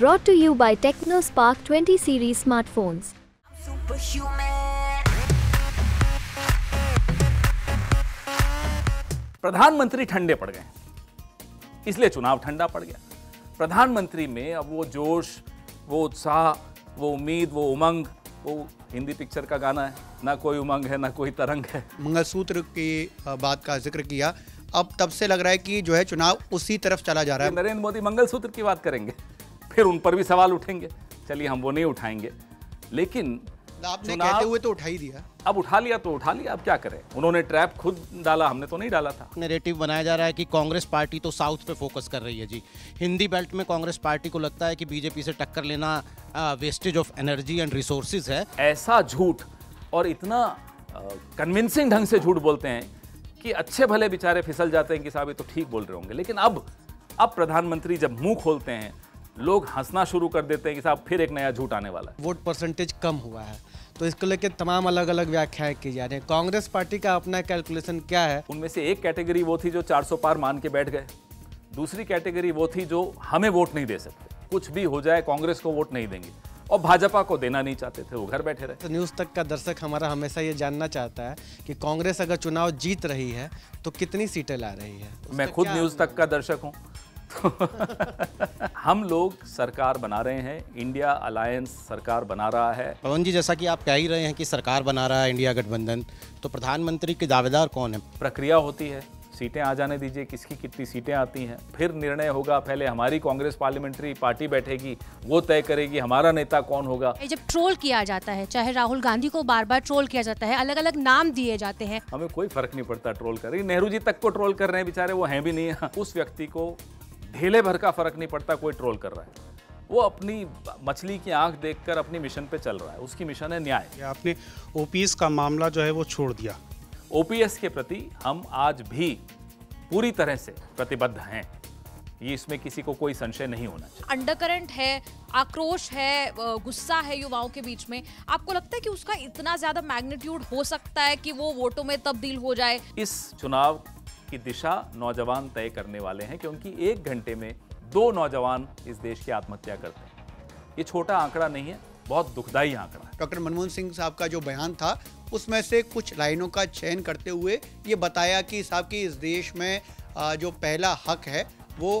brought to you by TechnoSpark 20 series smartphones. प्रधानमंत्री ठंडे पड़ गए इसलिए चुनाव ठंडा पड़ गया प्रधानमंत्री में अब वो जोश वो उत्साह वो उम्मीद वो उमंग वो हिंदी पिक्चर का गाना है ना कोई उमंग है ना कोई तरंग है मंगलसूत्र की बात का जिक्र किया अब तब से लग रहा है कि जो है चुनाव उसी तरफ चला जा रहा है नरेंद्र मोदी मंगलसूत्र की बात करेंगे फिर उन पर भी सवाल उठेंगे चलिए हम वो नहीं उठाएंगे लेकिन आपने कहते हुए तो उठा ही दिया अब उठा लिया तो उठा लिया अब क्या करें उन्होंने ट्रैप खुद डाला हमने तो नहीं डाला था नेरेटिव बनाया जा रहा है कि कांग्रेस पार्टी तो साउथ पे फोकस कर रही है जी हिंदी बेल्ट में कांग्रेस पार्टी को लगता है कि बीजेपी से टक्कर लेना wastage of energy and resources है ऐसा झूठ और इतना कन्विंसिंग ढंग से झूठ बोलते हैं कि अच्छे भले बेचारे फिसल जाते हैं कि साहब ये तो ठीक बोल रहे होंगे लेकिन अब अब प्रधानमंत्री जब मुंह खोलते हैं लोग हंसना शुरू कर देते हैं कि साहब फिर एक नया झूठ आने वाला है वोट परसेंटेज कम हुआ है तो इसको लेकर तमाम अलग अलग व्याख्याएं की जा रही है कांग्रेस पार्टी का अपना कैलकुलेशन क्या है उनमें से एक कैटेगरी वो थी जो 400 पार मान के बैठ गए दूसरी कैटेगरी वो थी जो हमें वोट नहीं दे सकते कुछ भी हो जाए कांग्रेस को वोट नहीं देंगे और भाजपा को देना नहीं चाहते थे वो घर बैठे रहे तो न्यूज़ तक का दर्शक हमारा हमेशा ये जानना चाहता है कि कांग्रेस अगर चुनाव जीत रही है तो कितनी सीटें ला रही है मैं खुद न्यूज़ तक का दर्शक हूँ तो हम लोग सरकार बना रहे हैं इंडिया अलायंस सरकार बना रहा है पवन जी जैसा कि आप कह ही रहे हैं कि सरकार बना रहा है इंडिया गठबंधन तो प्रधानमंत्री के दावेदार कौन है प्रक्रिया होती है सीटें आ जाने दीजिए किसकी कितनी सीटें आती हैं फिर निर्णय होगा पहले हमारी कांग्रेस पार्लियामेंट्री पार्टी बैठेगी वो तय करेगी हमारा नेता कौन होगा जब ट्रोल किया जाता है चाहे राहुल गांधी को बार बार ट्रोल किया जाता है अलग अलग नाम दिए जाते हैं हमें कोई फर्क नहीं पड़ता ट्रोल कर रही नेहरू जी तक को ट्रोल कर रहे हैं बेचारे वो हैं भी नहीं उस व्यक्ति को ढेले भर का फर्क नहीं पड़ता कोई ट्रोल कर रहा है वो अपनी मछली की आंख देखकर अपनी मिशन पे चल रहा है उसकी मिशन है न्याय आपने ओपीएस का मामला जो है वो छोड़ दिया ओपीएस के प्रति हम आज भी पूरी तरह से प्रतिबद्ध हैं ये इसमें किसी को कोई संशय नहीं होना चाहिए अंडरकरंट है आक्रोश है गुस्सा है युवाओं के बीच में आपको लगता है कि उसका इतना ज्यादा मैग्नीट्यूड हो सकता है कि वो वोटों में तब्दील हो जाए इस चुनाव की दिशा नौजवान तय करने वाले हैं क्योंकि एक घंटे में दो नौजवान इस देश की आत्महत्या करते हैं ये छोटा आंकड़ा नहीं है बहुत दुखदायी आंकड़ा डॉक्टर मनमोहन सिंह साहब का जो बयान था उसमें से कुछ लाइनों का चयन करते हुए ये बताया कि साहब की इस देश में जो पहला हक है वो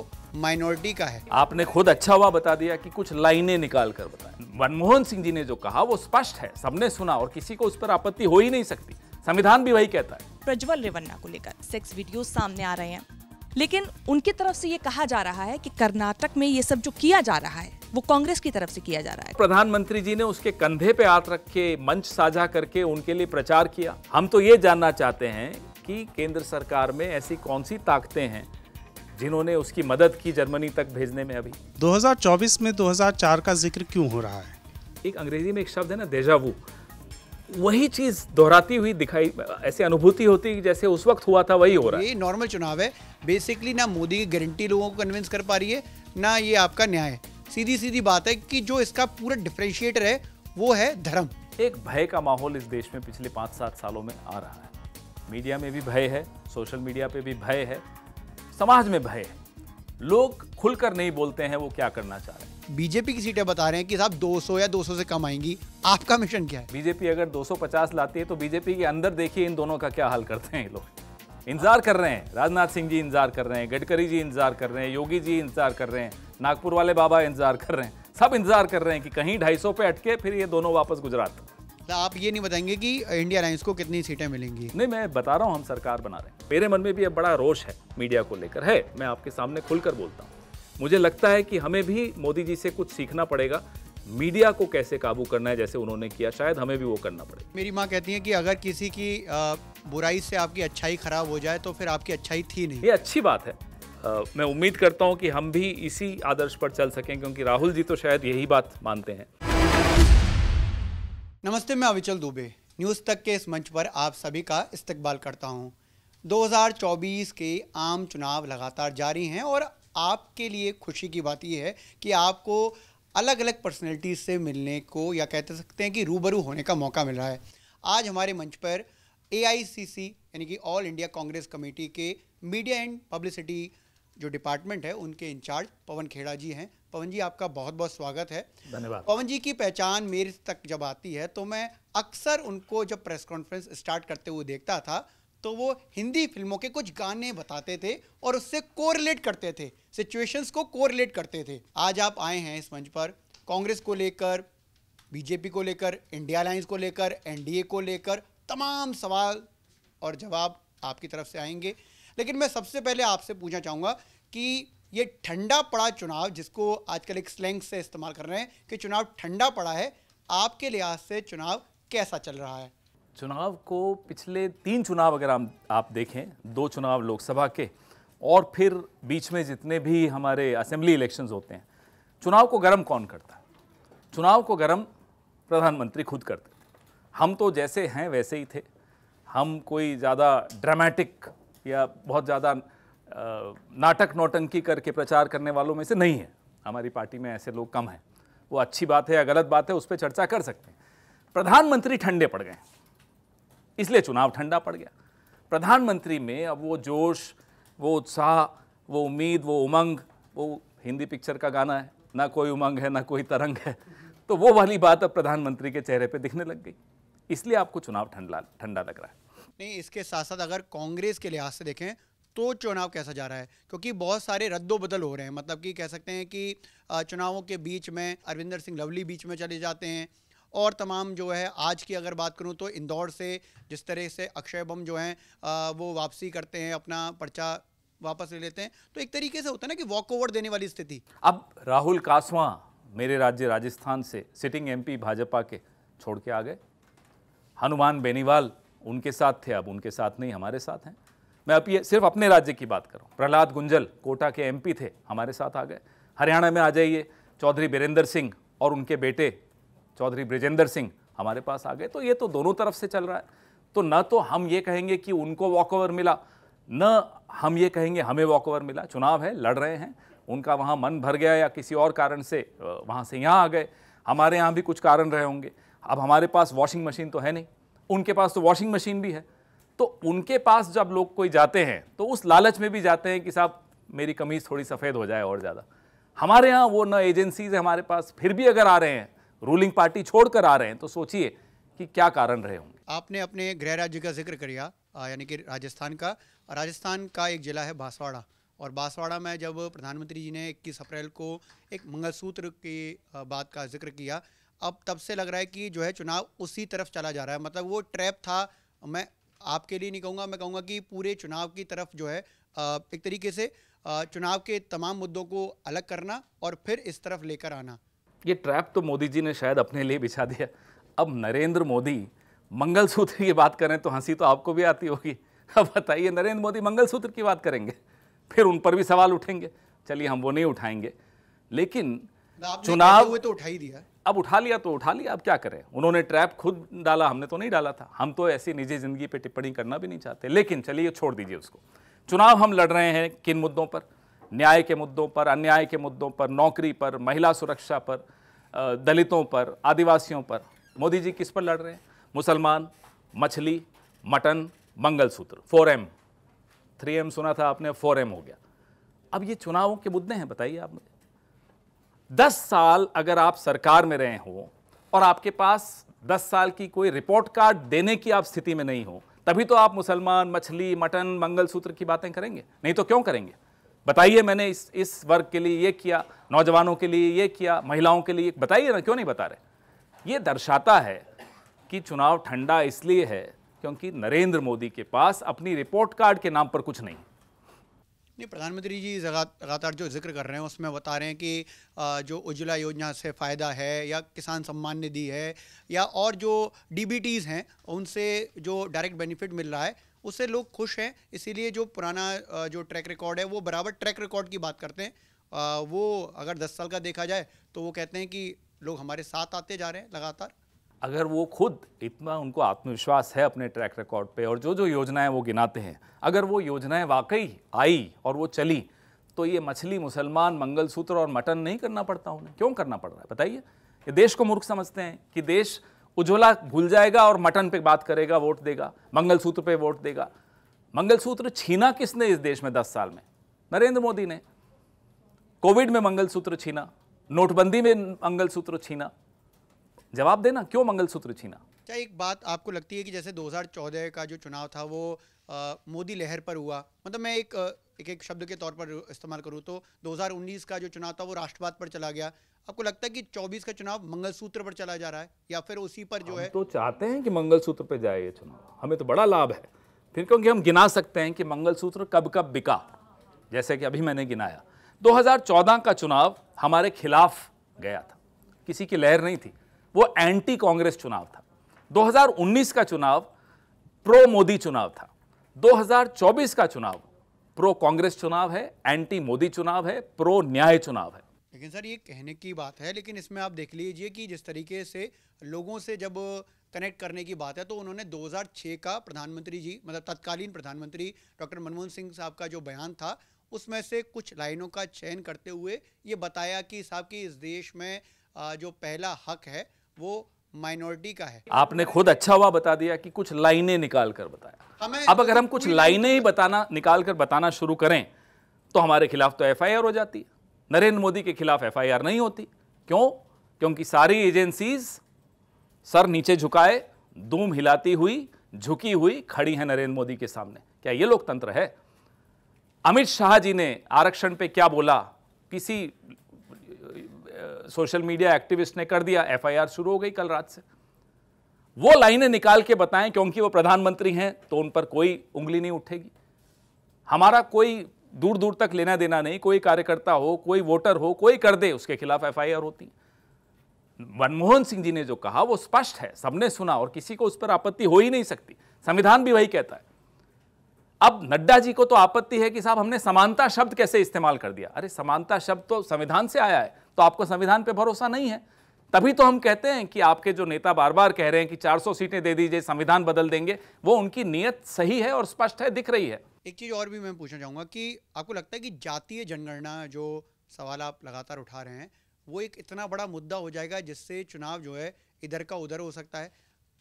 माइनॉरिटी का है आपने खुद अच्छा हुआ बता दिया कि कुछ लाइनें निकाल कर बताया मनमोहन सिंह जी ने जो कहा वो स्पष्ट है सबने सुना और किसी को उस पर आपत्ति हो ही नहीं सकती संविधान भी वही कहता है प्रज्वल रेवन्ना को लेकर सेक्स वीडियो सामने आ रहे हैं लेकिन उनकी तरफ से ये कहा जा रहा है कि कर्नाटक में ये सब जो किया जा रहा है वो कांग्रेस की तरफ से किया जा रहा है प्रधानमंत्री जी ने उसके कंधे पे हाथ रख के मंच साझा करके उनके लिए प्रचार किया हम तो ये जानना चाहते हैं कि केंद्र सरकार में ऐसी कौन सी ताकतें हैं जिन्होंने उसकी मदद की जर्मनी तक भेजने में अभी 2024 में 2004 का जिक्र क्यों हो रहा है एक अंग्रेजी में एक शब्द है ना देजावू वही चीज दोहराती हुई दिखाई ऐसी अनुभूति होती जैसे उस वक्त हुआ था वही हो रहा है ये नॉर्मल चुनाव है बेसिकली ना मोदी की गारंटी लोगों को कन्विंस कर पा रही है ना ये आपका न्याय है सीधी सीधी बात है कि जो इसका पूरा डिफ्रेंशिएटर है वो है धर्म एक भय का माहौल इस देश में पिछले पाँच सात सालों में आ रहा है मीडिया में भी भय है सोशल मीडिया पे भी भय है समाज में भय है लोग खुलकर नहीं बोलते हैं वो क्या करना चाह रहे हैं बीजेपी की सीटें बता रहे हैं कि साहब 200 या 200 से कम आएंगी आपका मिशन क्या है बीजेपी अगर 250 लाती है तो बीजेपी के अंदर देखिए इन दोनों का क्या हाल करते हैं ये लोग इंतजार कर रहे हैं राजनाथ सिंह जी इंतजार कर रहे हैं गडकरी जी इंतजार कर रहे हैं योगी जी इंतजार कर रहे हैं नागपुर वाले बाबा इंतजार कर रहे हैं सब इंतजार कर रहे हैं कि कहीं ढाई पे अटके फिर ये दोनों वापस गुजरात आप ये नहीं बताएंगे कि इंडिया अलायंस को कितनी सीटें मिलेंगी नहीं मैं बता रहा हूँ हम सरकार बना रहे हैं मेरे मन में भी अब बड़ा रोष है मीडिया को लेकर है मैं आपके सामने खुलकर बोलता हूँ मुझे लगता है कि हमें भी मोदी जी से कुछ सीखना पड़ेगा मीडिया को कैसे काबू करना है जैसे उन्होंने किया शायद हमें भी वो करना पड़े मेरी माँ कहती है कि अगर किसी की बुराई से आपकी अच्छाई खराब हो जाए तो फिर आपकी अच्छाई थी नहीं ये अच्छी बात है आ, मैं उम्मीद करता हूँ कि हम भी इसी आदर्श पर चल सकें क्योंकि राहुल जी तो शायद यही बात मानते हैं नमस्ते मैं अविचल दुबे न्यूज़ तक के इस मंच पर आप सभी का इस्तकबाल करता हूँ 2024 के आम चुनाव लगातार जारी हैं और आपके लिए खुशी की बात यह है कि आपको अलग अलग पर्सनैलिटीज से मिलने को या कह तो सकते हैं कि रूबरू होने का मौका मिल रहा है आज हमारे मंच पर ए यानी कि ऑल इंडिया कांग्रेस कमेटी के मीडिया एंड पब्लिसिटी जो डिपार्टमेंट है उनके इंचार्ज पवन खेड़ा जी हैं पवन जी आपका बहुत बहुत स्वागत है धन्यवाद पवन जी की पहचान मेरे तक जब आती है तो मैं अक्सर उनको जब प्रेस कॉन्फ्रेंस स्टार्ट करते हुए देखता था तो वो हिंदी फिल्मों के कुछ गाने बताते थे और उससे कोरिलेट करते थे सिचुएशंस को कोरिलेट करते थे आज आप आए हैं इस मंच पर कांग्रेस को लेकर बीजेपी को लेकर इंडिया लाइन्स को लेकर एनडीए को लेकर तमाम सवाल और जवाब आपकी तरफ से आएंगे लेकिन मैं सबसे पहले आपसे पूछना चाहूँगा कि ये ठंडा पड़ा चुनाव जिसको आजकल एक स्लैंग से इस्तेमाल कर रहे हैं कि चुनाव ठंडा पड़ा है आपके लिहाज से चुनाव कैसा चल रहा है चुनाव को पिछले तीन चुनाव अगर हम आप देखें दो चुनाव लोकसभा के और फिर बीच में जितने भी हमारे असेंबली इलेक्शंस होते हैं चुनाव को गर्म कौन करता है चुनाव को गर्म प्रधानमंत्री खुद करते हम तो जैसे हैं वैसे ही थे हम कोई ज़्यादा ड्रामेटिक या बहुत ज़्यादा नाटक नौटंकी करके प्रचार करने वालों में से नहीं है हमारी पार्टी में ऐसे लोग कम हैं वो अच्छी बात है या गलत बात है उस पर चर्चा कर सकते हैं प्रधानमंत्री ठंडे पड़ गए इसलिए चुनाव ठंडा पड़ गया प्रधानमंत्री में अब वो जोश वो उत्साह वो उम्मीद वो उमंग वो हिंदी पिक्चर का गाना है ना कोई उमंग है ना कोई तरंग है तो वो वाली बात अब प्रधानमंत्री के चेहरे पे दिखने लग गई इसलिए आपको चुनाव ठंडा ठंडा लग रहा है नहीं इसके साथ साथ अगर कांग्रेस के लिहाज से देखें तो चुनाव कैसा जा रहा है क्योंकि बहुत सारे रद्दोबदल हो रहे हैं मतलब कि कह सकते हैं कि चुनावों के बीच में अरविंदर सिंह लवली बीच में चले जाते हैं और तमाम जो है आज की अगर बात करूँ तो इंदौर से जिस तरह से अक्षय बम जो हैं वो वापसी करते हैं अपना पर्चा वापस ले लेते हैं तो एक तरीके से होता है ना कि वॉक ओवर देने वाली स्थिति अब राहुल कासवा मेरे राज्य राजस्थान से सिटिंग एमपी भाजपा के छोड़ के आ गए हनुमान बेनीवाल उनके साथ थे अब उनके साथ नहीं हमारे साथ हैं मैं अब ये सिर्फ अपने राज्य की बात करूँ प्रहलाद गुंजल कोटा के एमपी थे हमारे साथ आ गए हरियाणा में आ जाइए चौधरी बीरेंद्र सिंह और उनके बेटे चौधरी ब्रिजेंद्र सिंह हमारे पास आ गए तो ये तो दोनों तरफ से चल रहा है तो न तो हम ये कहेंगे कि उनको वॉक मिला न हम ये कहेंगे हमें वॉक मिला चुनाव है लड़ रहे हैं उनका वहाँ मन भर गया या किसी और कारण से वहाँ से यहाँ आ गए हमारे यहाँ भी कुछ कारण रहे होंगे अब हमारे पास वॉशिंग मशीन तो है नहीं उनके पास तो वॉशिंग मशीन भी है तो उनके पास जब लोग कोई जाते हैं तो उस लालच में भी जाते हैं कि साहब मेरी कमीज़ थोड़ी सफ़ेद हो जाए और ज़्यादा हमारे यहाँ वो न एजेंसीज हमारे पास फिर भी अगर आ रहे हैं रूलिंग पार्टी छोड़कर आ रहे हैं तो सोचिए कि क्या कारण रहे होंगे आपने अपने गृह राज्य का जिक्र किया यानी कि राजस्थान का राजस्थान का एक जिला है बांसवाड़ा और बांसवाड़ा में जब प्रधानमंत्री जी ने इक्कीस अप्रैल को एक मंगलसूत्र की बात का जिक्र किया अब तब से लग रहा है कि जो है चुनाव उसी तरफ चला जा रहा है मतलब वो ट्रैप था मैं आपके लिए नहीं कहूँगा मैं कहूँगा कि पूरे चुनाव की तरफ जो है एक तरीके से चुनाव के तमाम मुद्दों को अलग करना और फिर इस तरफ लेकर आना ये ट्रैप तो मोदी जी ने शायद अपने लिए बिछा दिया अब नरेंद्र मोदी मंगलसूत्र की बात करें तो हंसी तो आपको भी आती होगी अब बताइए नरेंद्र मोदी मंगलसूत्र की बात करेंगे फिर उन पर भी सवाल उठेंगे चलिए हम वो नहीं उठाएंगे लेकिन चुनाव तो उठा ही दिया अब उठा लिया तो उठा लिया अब क्या करें उन्होंने ट्रैप खुद डाला हमने तो नहीं डाला था हम तो ऐसी निजी जिंदगी पे टिप्पणी करना भी नहीं चाहते लेकिन चलिए छोड़ दीजिए उसको चुनाव हम लड़ रहे हैं किन मुद्दों पर न्याय के मुद्दों पर अन्याय के मुद्दों पर नौकरी पर महिला सुरक्षा पर दलितों पर आदिवासियों पर मोदी जी किस पर लड़ रहे हैं मुसलमान मछली mutton mangalsutra four M three M सुना था आपने फोर एम हो गया अब ये चुनावों के मुद्दे हैं बताइए आप मुझे दस साल अगर आप सरकार में रहे हो और आपके पास दस साल की कोई रिपोर्ट कार्ड देने की आप स्थिति में नहीं हो तभी तो आप मुसलमान मछली मटन मंगलसूत्र की बातें करेंगे नहीं तो क्यों करेंगे बताइए मैंने इस इस वर्ग के लिए ये किया नौजवानों के लिए ये किया महिलाओं के लिए बताइए ना क्यों नहीं बता रहे ये दर्शाता है कि चुनाव ठंडा इसलिए है क्योंकि नरेंद्र मोदी के पास अपनी रिपोर्ट कार्ड के नाम पर कुछ नहीं नहीं प्रधानमंत्री जी लगातार जो जिक्र कर रहे हैं उसमें बता रहे हैं कि जो उज्ज्वला योजना से फ़ायदा है या किसान सम्मान निधि है या और जो डीबीटीज़ हैं उनसे जो डायरेक्ट बेनिफिट मिल रहा है उससे लोग खुश हैं इसीलिए जो पुराना जो ट्रैक रिकॉर्ड है वो बराबर ट्रैक रिकॉर्ड की बात करते हैं वो अगर दस साल का देखा जाए तो वो कहते हैं कि लोग हमारे साथ आते जा रहे हैं लगातार अगर वो खुद इतना उनको आत्मविश्वास है अपने ट्रैक रिकॉर्ड पे और जो जो योजनाएं वो गिनाते हैं अगर वो योजनाएं वाकई आई और वो चली तो ये मछली मुसलमान मंगलसूत्र और मटन नहीं करना पड़ता उन्हें क्यों करना पड़ रहा है बताइए ये देश को मूर्ख समझते हैं कि देश उज्ज्वला भूल जाएगा और मटन पे बात करेगा वोट देगा मंगलसूत्र पे वोट देगा मंगलसूत्र छीना किसने इस देश में दस साल में नरेंद्र मोदी ने कोविड में मंगलसूत्र छीना नोटबंदी में मंगलसूत्र छीना जवाब देना क्यों मंगलसूत्र छीना क्या अच्छा, एक बात आपको लगती है कि जैसे 2014 का जो चुनाव था वो मोदी लहर पर हुआ मतलब मैं एक एक एक शब्द के तौर पर इस्तेमाल करूँ तो 2019 का जो चुनाव था वो राष्ट्रवाद पर चला गया आपको लगता है कि 24 का चुनाव मंगलसूत्र पर चला जा रहा है या फिर उसी पर जो हम है तो चाहते हैं कि मंगलसूत्र पर जाए ये चुनाव हमें तो बड़ा लाभ है फिर क्योंकि हम गिना सकते हैं कि मंगलसूत्र कब कब बिका जैसे कि अभी मैंने गिनाया 2014 का चुनाव हमारे खिलाफ गया था किसी की लहर नहीं थी वो एंटी कांग्रेस चुनाव था 2019 का चुनाव प्रो मोदी चुनाव था 2024 का चुनाव प्रो कांग्रेस चुनाव है एंटी मोदी चुनाव है प्रो न्याय चुनाव है लेकिन सर ये कहने की बात है लेकिन इसमें आप देख लीजिए कि जिस तरीके से लोगों से जब कनेक्ट करने की बात है तो उन्होंने 2006 का प्रधानमंत्री जी मतलब तत्कालीन प्रधानमंत्री डॉक्टर मनमोहन सिंह साहब का जो बयान था उसमें से कुछ लाइनों का चयन करते हुए ये बताया कि साहब कि इस देश में जो पहला हक है वो माइनॉरिटी का है आपने खुद अच्छा हुआ बता दिया कि कुछ लाइनें निकाल कर बताया अब अगर हम कुछ लाइनें ही बताना निकाल कर बताना शुरू करें तो हमारे खिलाफ तो एफआईआर हो जाती है नरेंद्र मोदी के खिलाफ एफआईआर नहीं होती क्यों क्योंकि सारी एजेंसीज सर नीचे झुकाए दूम हिलाती हुई झुकी हुई खड़ी है नरेंद्र मोदी के सामने क्या ये लोकतंत्र है अमित शाह जी ने आरक्षण पे क्या बोला किसी सोशल मीडिया एक्टिविस्ट ने कर दिया एफआईआर शुरू हो गई कल रात से वो लाइनें निकाल के बताएं क्योंकि वो प्रधानमंत्री हैं तो उन पर कोई उंगली नहीं उठेगी हमारा कोई दूर दूर तक लेना देना नहीं कोई कार्यकर्ता हो कोई वोटर हो कोई कर दे उसके खिलाफ एफआईआर होती मनमोहन सिंह जी ने जो कहा वो स्पष्ट है सबने सुना और किसी को उस पर आपत्ति हो ही नहीं सकती संविधान भी वही कहता है अब नड्डा जी को तो आपत्ति है कि साहब हमने समानता शब्द कैसे इस्तेमाल कर दिया अरे समानता शब्द तो संविधान से आया है तो आपको संविधान पर भरोसा नहीं है तभी तो हम कहते हैं कि आपके जो नेता बार बार कह रहे हैं कि 400 सीटें दे दीजिए संविधान बदल देंगे वो उनकी नीयत सही है और स्पष्ट है दिख रही है एक चीज़ और भी मैं पूछना चाहूंगा कि आपको लगता है कि जातीय जनगणना जो सवाल आप लगातार उठा रहे हैं वो एक इतना बड़ा मुद्दा हो जाएगा जिससे चुनाव जो है इधर का उधर हो सकता है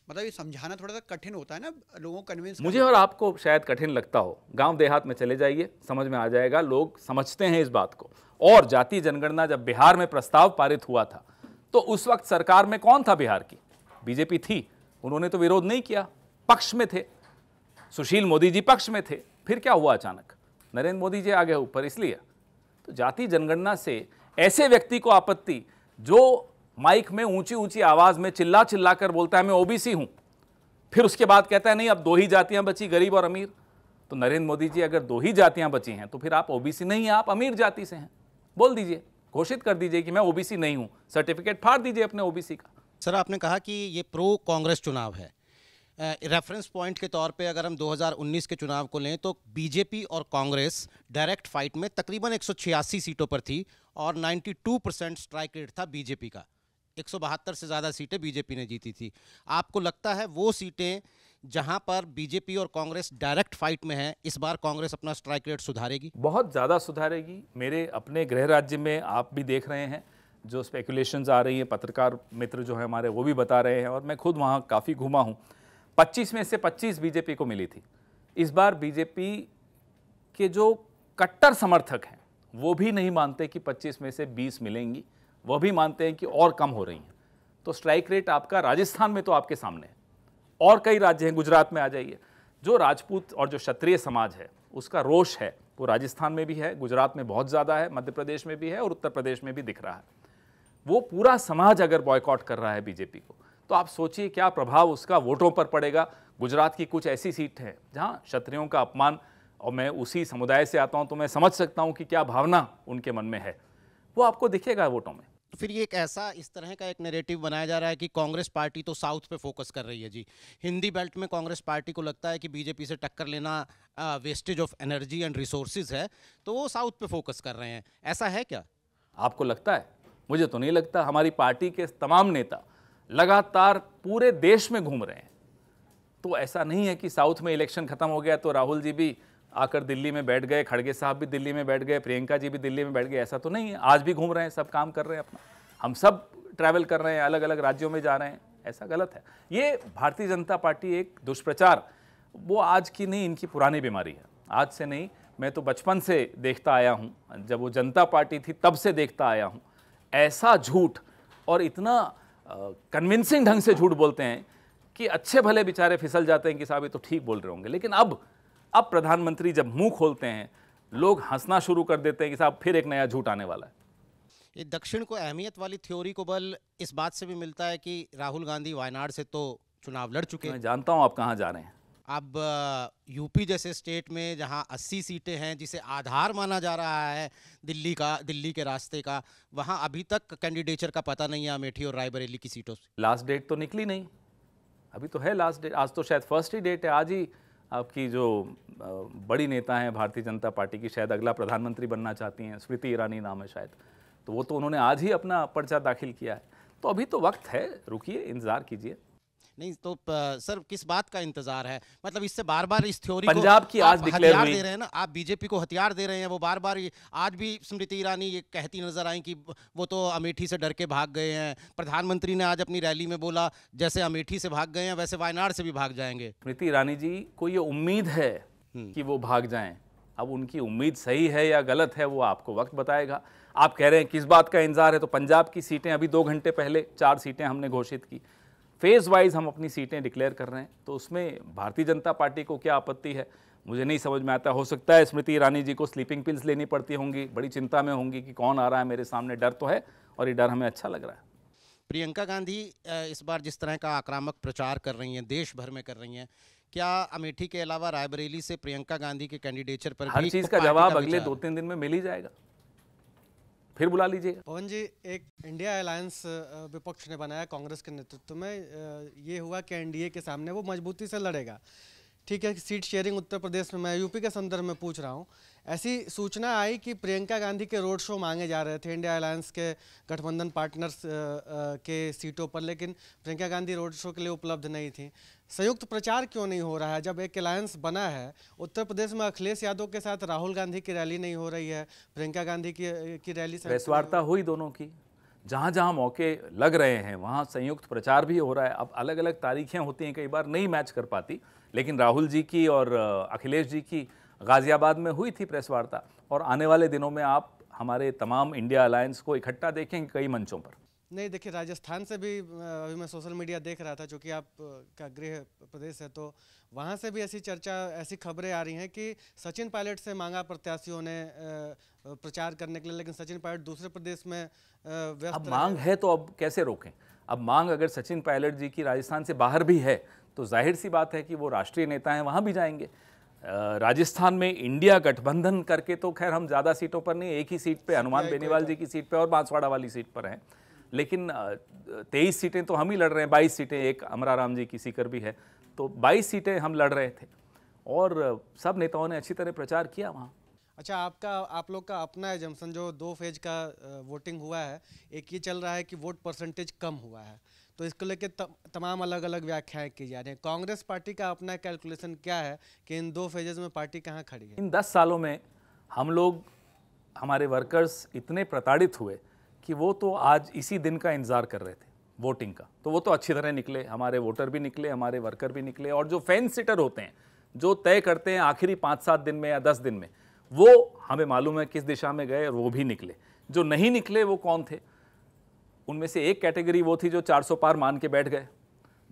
मतलब ये समझाना थोड़ा सा कठिन होता है ना लोगों को कन्विंस मुझे और आपको शायद कठिन लगता हो गांव देहात में चले जाइए समझ में आ जाएगा लोग समझते हैं इस बात को और जातीय जनगणना जब बिहार में प्रस्ताव पारित हुआ था तो उस वक्त सरकार में कौन था बिहार की बीजेपी थी उन्होंने तो विरोध नहीं किया पक्ष में थे सुशील मोदी जी पक्ष में थे फिर क्या हुआ अचानक नरेंद्र मोदी जी आ गए ऊपर इसलिए तो जाति जनगणना से ऐसे व्यक्ति को आपत्ति जो माइक में ऊंची ऊंची आवाज में चिल्ला चिल्ला कर बोलता है मैं ओबीसी हूं फिर उसके बाद कहता है नहीं अब दो ही जातियां बची गरीब और अमीर तो नरेंद्र मोदी जी अगर दो ही जातियां बची हैं तो फिर आप ओबीसी नहीं आप अमीर जाति से हैं बोल दीजिए घोषित कर दीजिए कि मैं ओबीसी नहीं हूं सर्टिफिकेट फाड़ दीजिए अपने ओबीसी का सर आपने कहा कि ये प्रो कांग्रेस चुनाव है रेफरेंस पॉइंट के तौर पे अगर हम 2019 के चुनाव को लें तो बीजेपी और कांग्रेस डायरेक्ट फाइट में तकरीबन 186 सीटों पर थी और 92 परसेंट स्ट्राइक रेट था बीजेपी का एक से ज़्यादा सीटें बीजेपी ने जीती थी आपको लगता है वो सीटें जहां पर बीजेपी और कांग्रेस डायरेक्ट फाइट में है इस बार कांग्रेस अपना स्ट्राइक रेट सुधारेगी बहुत ज़्यादा सुधारेगी मेरे अपने गृह राज्य में आप भी देख रहे हैं जो स्पेकुलेशंस आ रही हैं पत्रकार मित्र जो हैं हमारे वो भी बता रहे हैं और मैं खुद वहाँ काफ़ी घूमा हूँ पच्चीस में से पच्चीस बीजेपी को मिली थी इस बार बीजेपी के जो कट्टर समर्थक हैं वो भी नहीं मानते कि 25 में से 20 मिलेंगी वह भी मानते हैं कि और कम हो रही हैं तो स्ट्राइक रेट आपका राजस्थान में तो आपके सामने है और कई राज्य हैं गुजरात में आ जाइए जो राजपूत और जो क्षत्रिय समाज है उसका रोष है वो राजस्थान में भी है गुजरात में बहुत ज़्यादा है मध्य प्रदेश में भी है और उत्तर प्रदेश में भी दिख रहा है वो पूरा समाज अगर बॉयकॉट कर रहा है बीजेपी को तो आप सोचिए क्या प्रभाव उसका वोटों पर पड़ेगा गुजरात की कुछ ऐसी सीट है जहाँ क्षत्रियों का अपमान और मैं उसी समुदाय से आता हूँ तो मैं समझ सकता हूँ कि क्या भावना उनके मन में है वो आपको दिखेगा वोटों में फिर ये एक ऐसा इस तरह का एक नैरेटिव बनाया जा रहा है कि कांग्रेस पार्टी तो साउथ पे फोकस कर रही है जी हिंदी बेल्ट में कांग्रेस पार्टी को लगता है कि बीजेपी से टक्कर लेना wastage of energy and resources है तो वो साउथ पे फोकस कर रहे हैं ऐसा है क्या आपको लगता है मुझे तो नहीं लगता हमारी पार्टी के तमाम नेता लगातार पूरे देश में घूम रहे हैं तो ऐसा नहीं है कि साउथ में इलेक्शन खत्म हो गया तो राहुल जी भी आकर दिल्ली में बैठ गए खड़गे साहब भी दिल्ली में बैठ गए प्रियंका जी भी दिल्ली में बैठ गए ऐसा तो नहीं है आज भी घूम रहे हैं सब काम कर रहे हैं अपना हम सब ट्रैवल कर रहे हैं अलग अलग राज्यों में जा रहे हैं ऐसा गलत है ये भारतीय जनता पार्टी एक दुष्प्रचार वो आज की नहीं इनकी पुरानी बीमारी है आज से नहीं मैं तो बचपन से देखता आया हूँ जब वो जनता पार्टी थी तब से देखता आया हूँ ऐसा झूठ और इतना कन्विंसिंग ढंग से झूठ बोलते हैं कि अच्छे भले बेचारे फिसल जाते हैं कि साहब ये तो ठीक बोल रहे होंगे लेकिन अब अब प्रधानमंत्री जब मुंह खोलते हैं लोग हंसना शुरू कर देते हैं कि साहब फिर एक नया झूठ आने वाला है ये दक्षिण को अहमियत वाली थ्योरी को बल इस बात से भी मिलता है कि राहुल गांधी वायनाड से तो चुनाव लड़ चुके हैं जानता हूँ आप कहाँ जा रहे हैं अब यूपी जैसे स्टेट में जहां 80 सीटें हैं जिसे आधार माना जा रहा है दिल्ली का दिल्ली के रास्ते का वहां अभी तक कैंडिडेचर का पता नहीं है अमेठी और रायबरेली की सीटों से लास्ट डेट तो निकली नहीं अभी तो है लास्ट डेट आज तो शायद फर्स्ट ही डेट है आज ही आपकी जो बड़ी नेता हैं भारतीय जनता पार्टी की शायद अगला प्रधानमंत्री बनना चाहती हैं स्मृति ईरानी नाम है शायद तो वो तो उन्होंने आज ही अपना पर्चा दाखिल किया है तो अभी तो वक्त है रुकिए इंतज़ार कीजिए नहीं तो सर किस बात का इंतजार है मतलब इससे बार बार इस थ्योरी पंजाब की आज हथियार दे रहे हैं ना आप बीजेपी को हथियार दे रहे हैं वो बार बार आज भी स्मृति ईरानी ये कहती नजर आई कि वो तो अमेठी से डर के भाग गए हैं प्रधानमंत्री ने आज अपनी रैली में बोला जैसे अमेठी से भाग गए हैं वैसे वायनाड से भी भाग जाएंगे स्मृति ईरानी जी को ये उम्मीद है हम्म। कि वो भाग जाए अब उनकी उम्मीद सही है या गलत है वो आपको वक्त बताएगा आप कह रहे हैं किस बात का इंतजार है तो पंजाब की सीटें अभी दो घंटे पहले चार सीटें हमने घोषित की फेज़ वाइज हम अपनी सीटें डिक्लेयर कर रहे हैं तो उसमें भारतीय जनता पार्टी को क्या आपत्ति है मुझे नहीं समझ में आता हो सकता है स्मृति ईरानी जी को स्लीपिंग पिल्स लेनी पड़ती होंगी बड़ी चिंता में होंगी कि कौन आ रहा है मेरे सामने डर तो है और ये डर हमें अच्छा लग रहा है प्रियंका गांधी इस बार जिस तरह का आक्रामक प्रचार कर रही हैं देश भर में कर रही हैं क्या अमेठी के अलावा रायबरेली से प्रियंका गांधी के कैंडिडेचर पर हर चीज़ का जवाब अगले दो तीन दिन में मिल ही जाएगा फिर बुला लीजिएगा पवन जी एक इंडिया अलायंस विपक्ष ने बनाया कांग्रेस के नेतृत्व में ये हुआ कि एनडीए के सामने वो मजबूती से लड़ेगा ठीक है सीट शेयरिंग उत्तर प्रदेश में मैं यूपी के संदर्भ में पूछ रहा हूँ ऐसी सूचना आई कि प्रियंका गांधी के रोड शो मांगे जा रहे थे इंडिया अलायंस के गठबंधन पार्टनर्स के सीटों पर लेकिन प्रियंका गांधी रोड शो के लिए उपलब्ध नहीं थी संयुक्त प्रचार क्यों नहीं हो रहा है जब एक अलायंस बना है उत्तर प्रदेश में अखिलेश यादव के साथ राहुल गांधी की रैली नहीं हो रही है प्रियंका गांधी की की रैली प्रेसवार्ता हुई दोनों की जहाँ जहाँ मौके लग रहे हैं वहाँ संयुक्त प्रचार भी हो रहा है अब अलग अलग तारीखें होती हैं कई बार नहीं मैच कर पाती लेकिन राहुल जी की और अखिलेश जी की गाज़ियाबाद में हुई थी प्रेस वार्ता और आने वाले दिनों में आप हमारे तमाम इंडिया अलायंस को इकट्ठा देखेंगे कई मंचों पर नहीं देखिए राजस्थान से भी अभी मैं सोशल मीडिया देख रहा था चूँकि आप का गृह प्रदेश है तो वहाँ से भी ऐसी चर्चा ऐसी खबरें आ रही हैं कि सचिन पायलट से मांगा प्रत्याशियों ने प्रचार करने के लिए लेकिन सचिन पायलट दूसरे प्रदेश में व्यस्त अब मांग है तो अब कैसे रोकें अब मांग अगर सचिन पायलट जी की राजस्थान से बाहर भी है तो जाहिर सी बात है कि वो राष्ट्रीय नेता हैं वहाँ भी जाएंगे राजस्थान में इंडिया गठबंधन करके तो खैर हम ज़्यादा सीटों पर नहीं एक ही सीट पे हनुमान बेनीवाल जी की सीट पे और बांसवाड़ा वाली सीट पर हैं लेकिन तेईस सीटें तो हम ही लड़ रहे हैं बाईस सीटें एक अमरा राम जी की सीकर भी है तो बाईस सीटें हम लड़ रहे थे और सब नेताओं ने अच्छी तरह प्रचार किया वहाँ अच्छा आपका आप लोग का अपना एजम्सन जो दो फेज का वोटिंग हुआ है एक ये चल रहा है कि वोट परसेंटेज कम हुआ है तो इसको लेके तमाम अलग अलग व्याख्याएं की जा रही हैं कांग्रेस पार्टी का अपना कैलकुलेशन क्या है कि इन दो फेजेज में पार्टी कहाँ खड़ी है इन दस सालों में हम लोग हमारे वर्कर्स इतने प्रताड़ित हुए कि वो तो आज इसी दिन का इंतज़ार कर रहे थे वोटिंग का तो वो तो अच्छी तरह निकले हमारे वोटर भी निकले हमारे वर्कर भी निकले और जो फैन सिटर होते हैं जो तय करते हैं आखिरी पाँच सात दिन में या दस दिन में वो हमें मालूम है किस दिशा में गए और वो भी निकले जो नहीं निकले वो कौन थे उनमें से एक कैटेगरी वो थी जो 400 पार मान के बैठ गए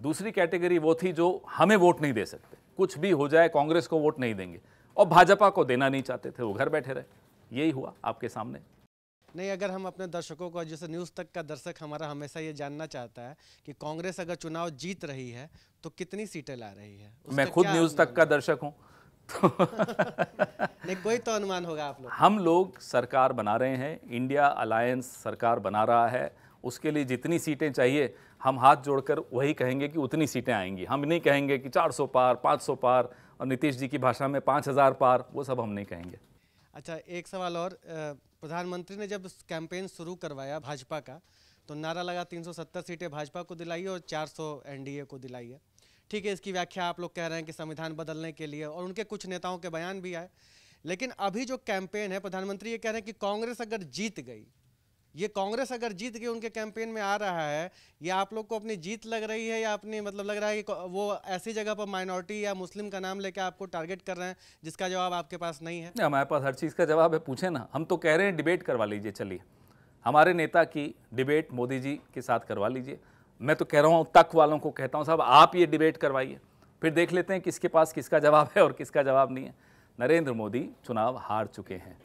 दूसरी कैटेगरी वो थी जो हमें वोट नहीं दे सकते कुछ भी हो जाए कांग्रेस को वोट नहीं देंगे और भाजपा को देना नहीं चाहते थे वो घर बैठे रहे यही हुआ आपके सामने नहीं अगर हम अपने दर्शकों को जैसे न्यूज़ तक का दर्शक हमारा हमेशा ये जानना चाहता है कि कांग्रेस अगर चुनाव जीत रही है तो कितनी सीटें ला रही है मैं खुद न्यूज़ तक का दर्शक हूँ तो नहीं कोई तो अनुमान होगा आप लोग हम लोग सरकार बना रहे हैं इंडिया अलायंस सरकार बना रहा है उसके लिए जितनी सीटें चाहिए हम हाथ जोड़कर वही कहेंगे कि उतनी सीटें आएंगी हम नहीं कहेंगे कि 400 पार 500 पार और नीतीश जी की भाषा में 5000 पार वो सब हम नहीं कहेंगे अच्छा एक सवाल और प्रधानमंत्री ने जब कैंपेन शुरू करवाया भाजपा का तो नारा लगा 370 सीटें भाजपा को दिलाइए और 400 एनडीए को दिलाइए ठीक है इसकी व्याख्या आप लोग कह रहे हैं कि संविधान बदलने के लिए और उनके कुछ नेताओं के बयान भी आए लेकिन अभी जो कैंपेन है प्रधानमंत्री ये कह रहे हैं कि कांग्रेस अगर जीत गई ये कांग्रेस अगर जीत के उनके कैंपेन में आ रहा है ये आप लोग को अपनी जीत लग रही है या अपनी मतलब लग रहा है कि वो ऐसी जगह पर माइनॉरिटी या मुस्लिम का नाम लेकर आपको टारगेट कर रहे हैं जिसका जवाब आपके पास नहीं है नहीं हमारे पास हर चीज़ का जवाब है पूछे ना हम तो कह रहे हैं डिबेट करवा लीजिए चलिए हमारे नेता की डिबेट मोदी जी के साथ करवा लीजिए मैं तो कह रहा हूँ तक वालों को कहता हूँ साहब आप ये डिबेट करवाइए फिर देख लेते हैं किसके पास किसका जवाब है और किसका जवाब नहीं है नरेंद्र मोदी चुनाव हार चुके हैं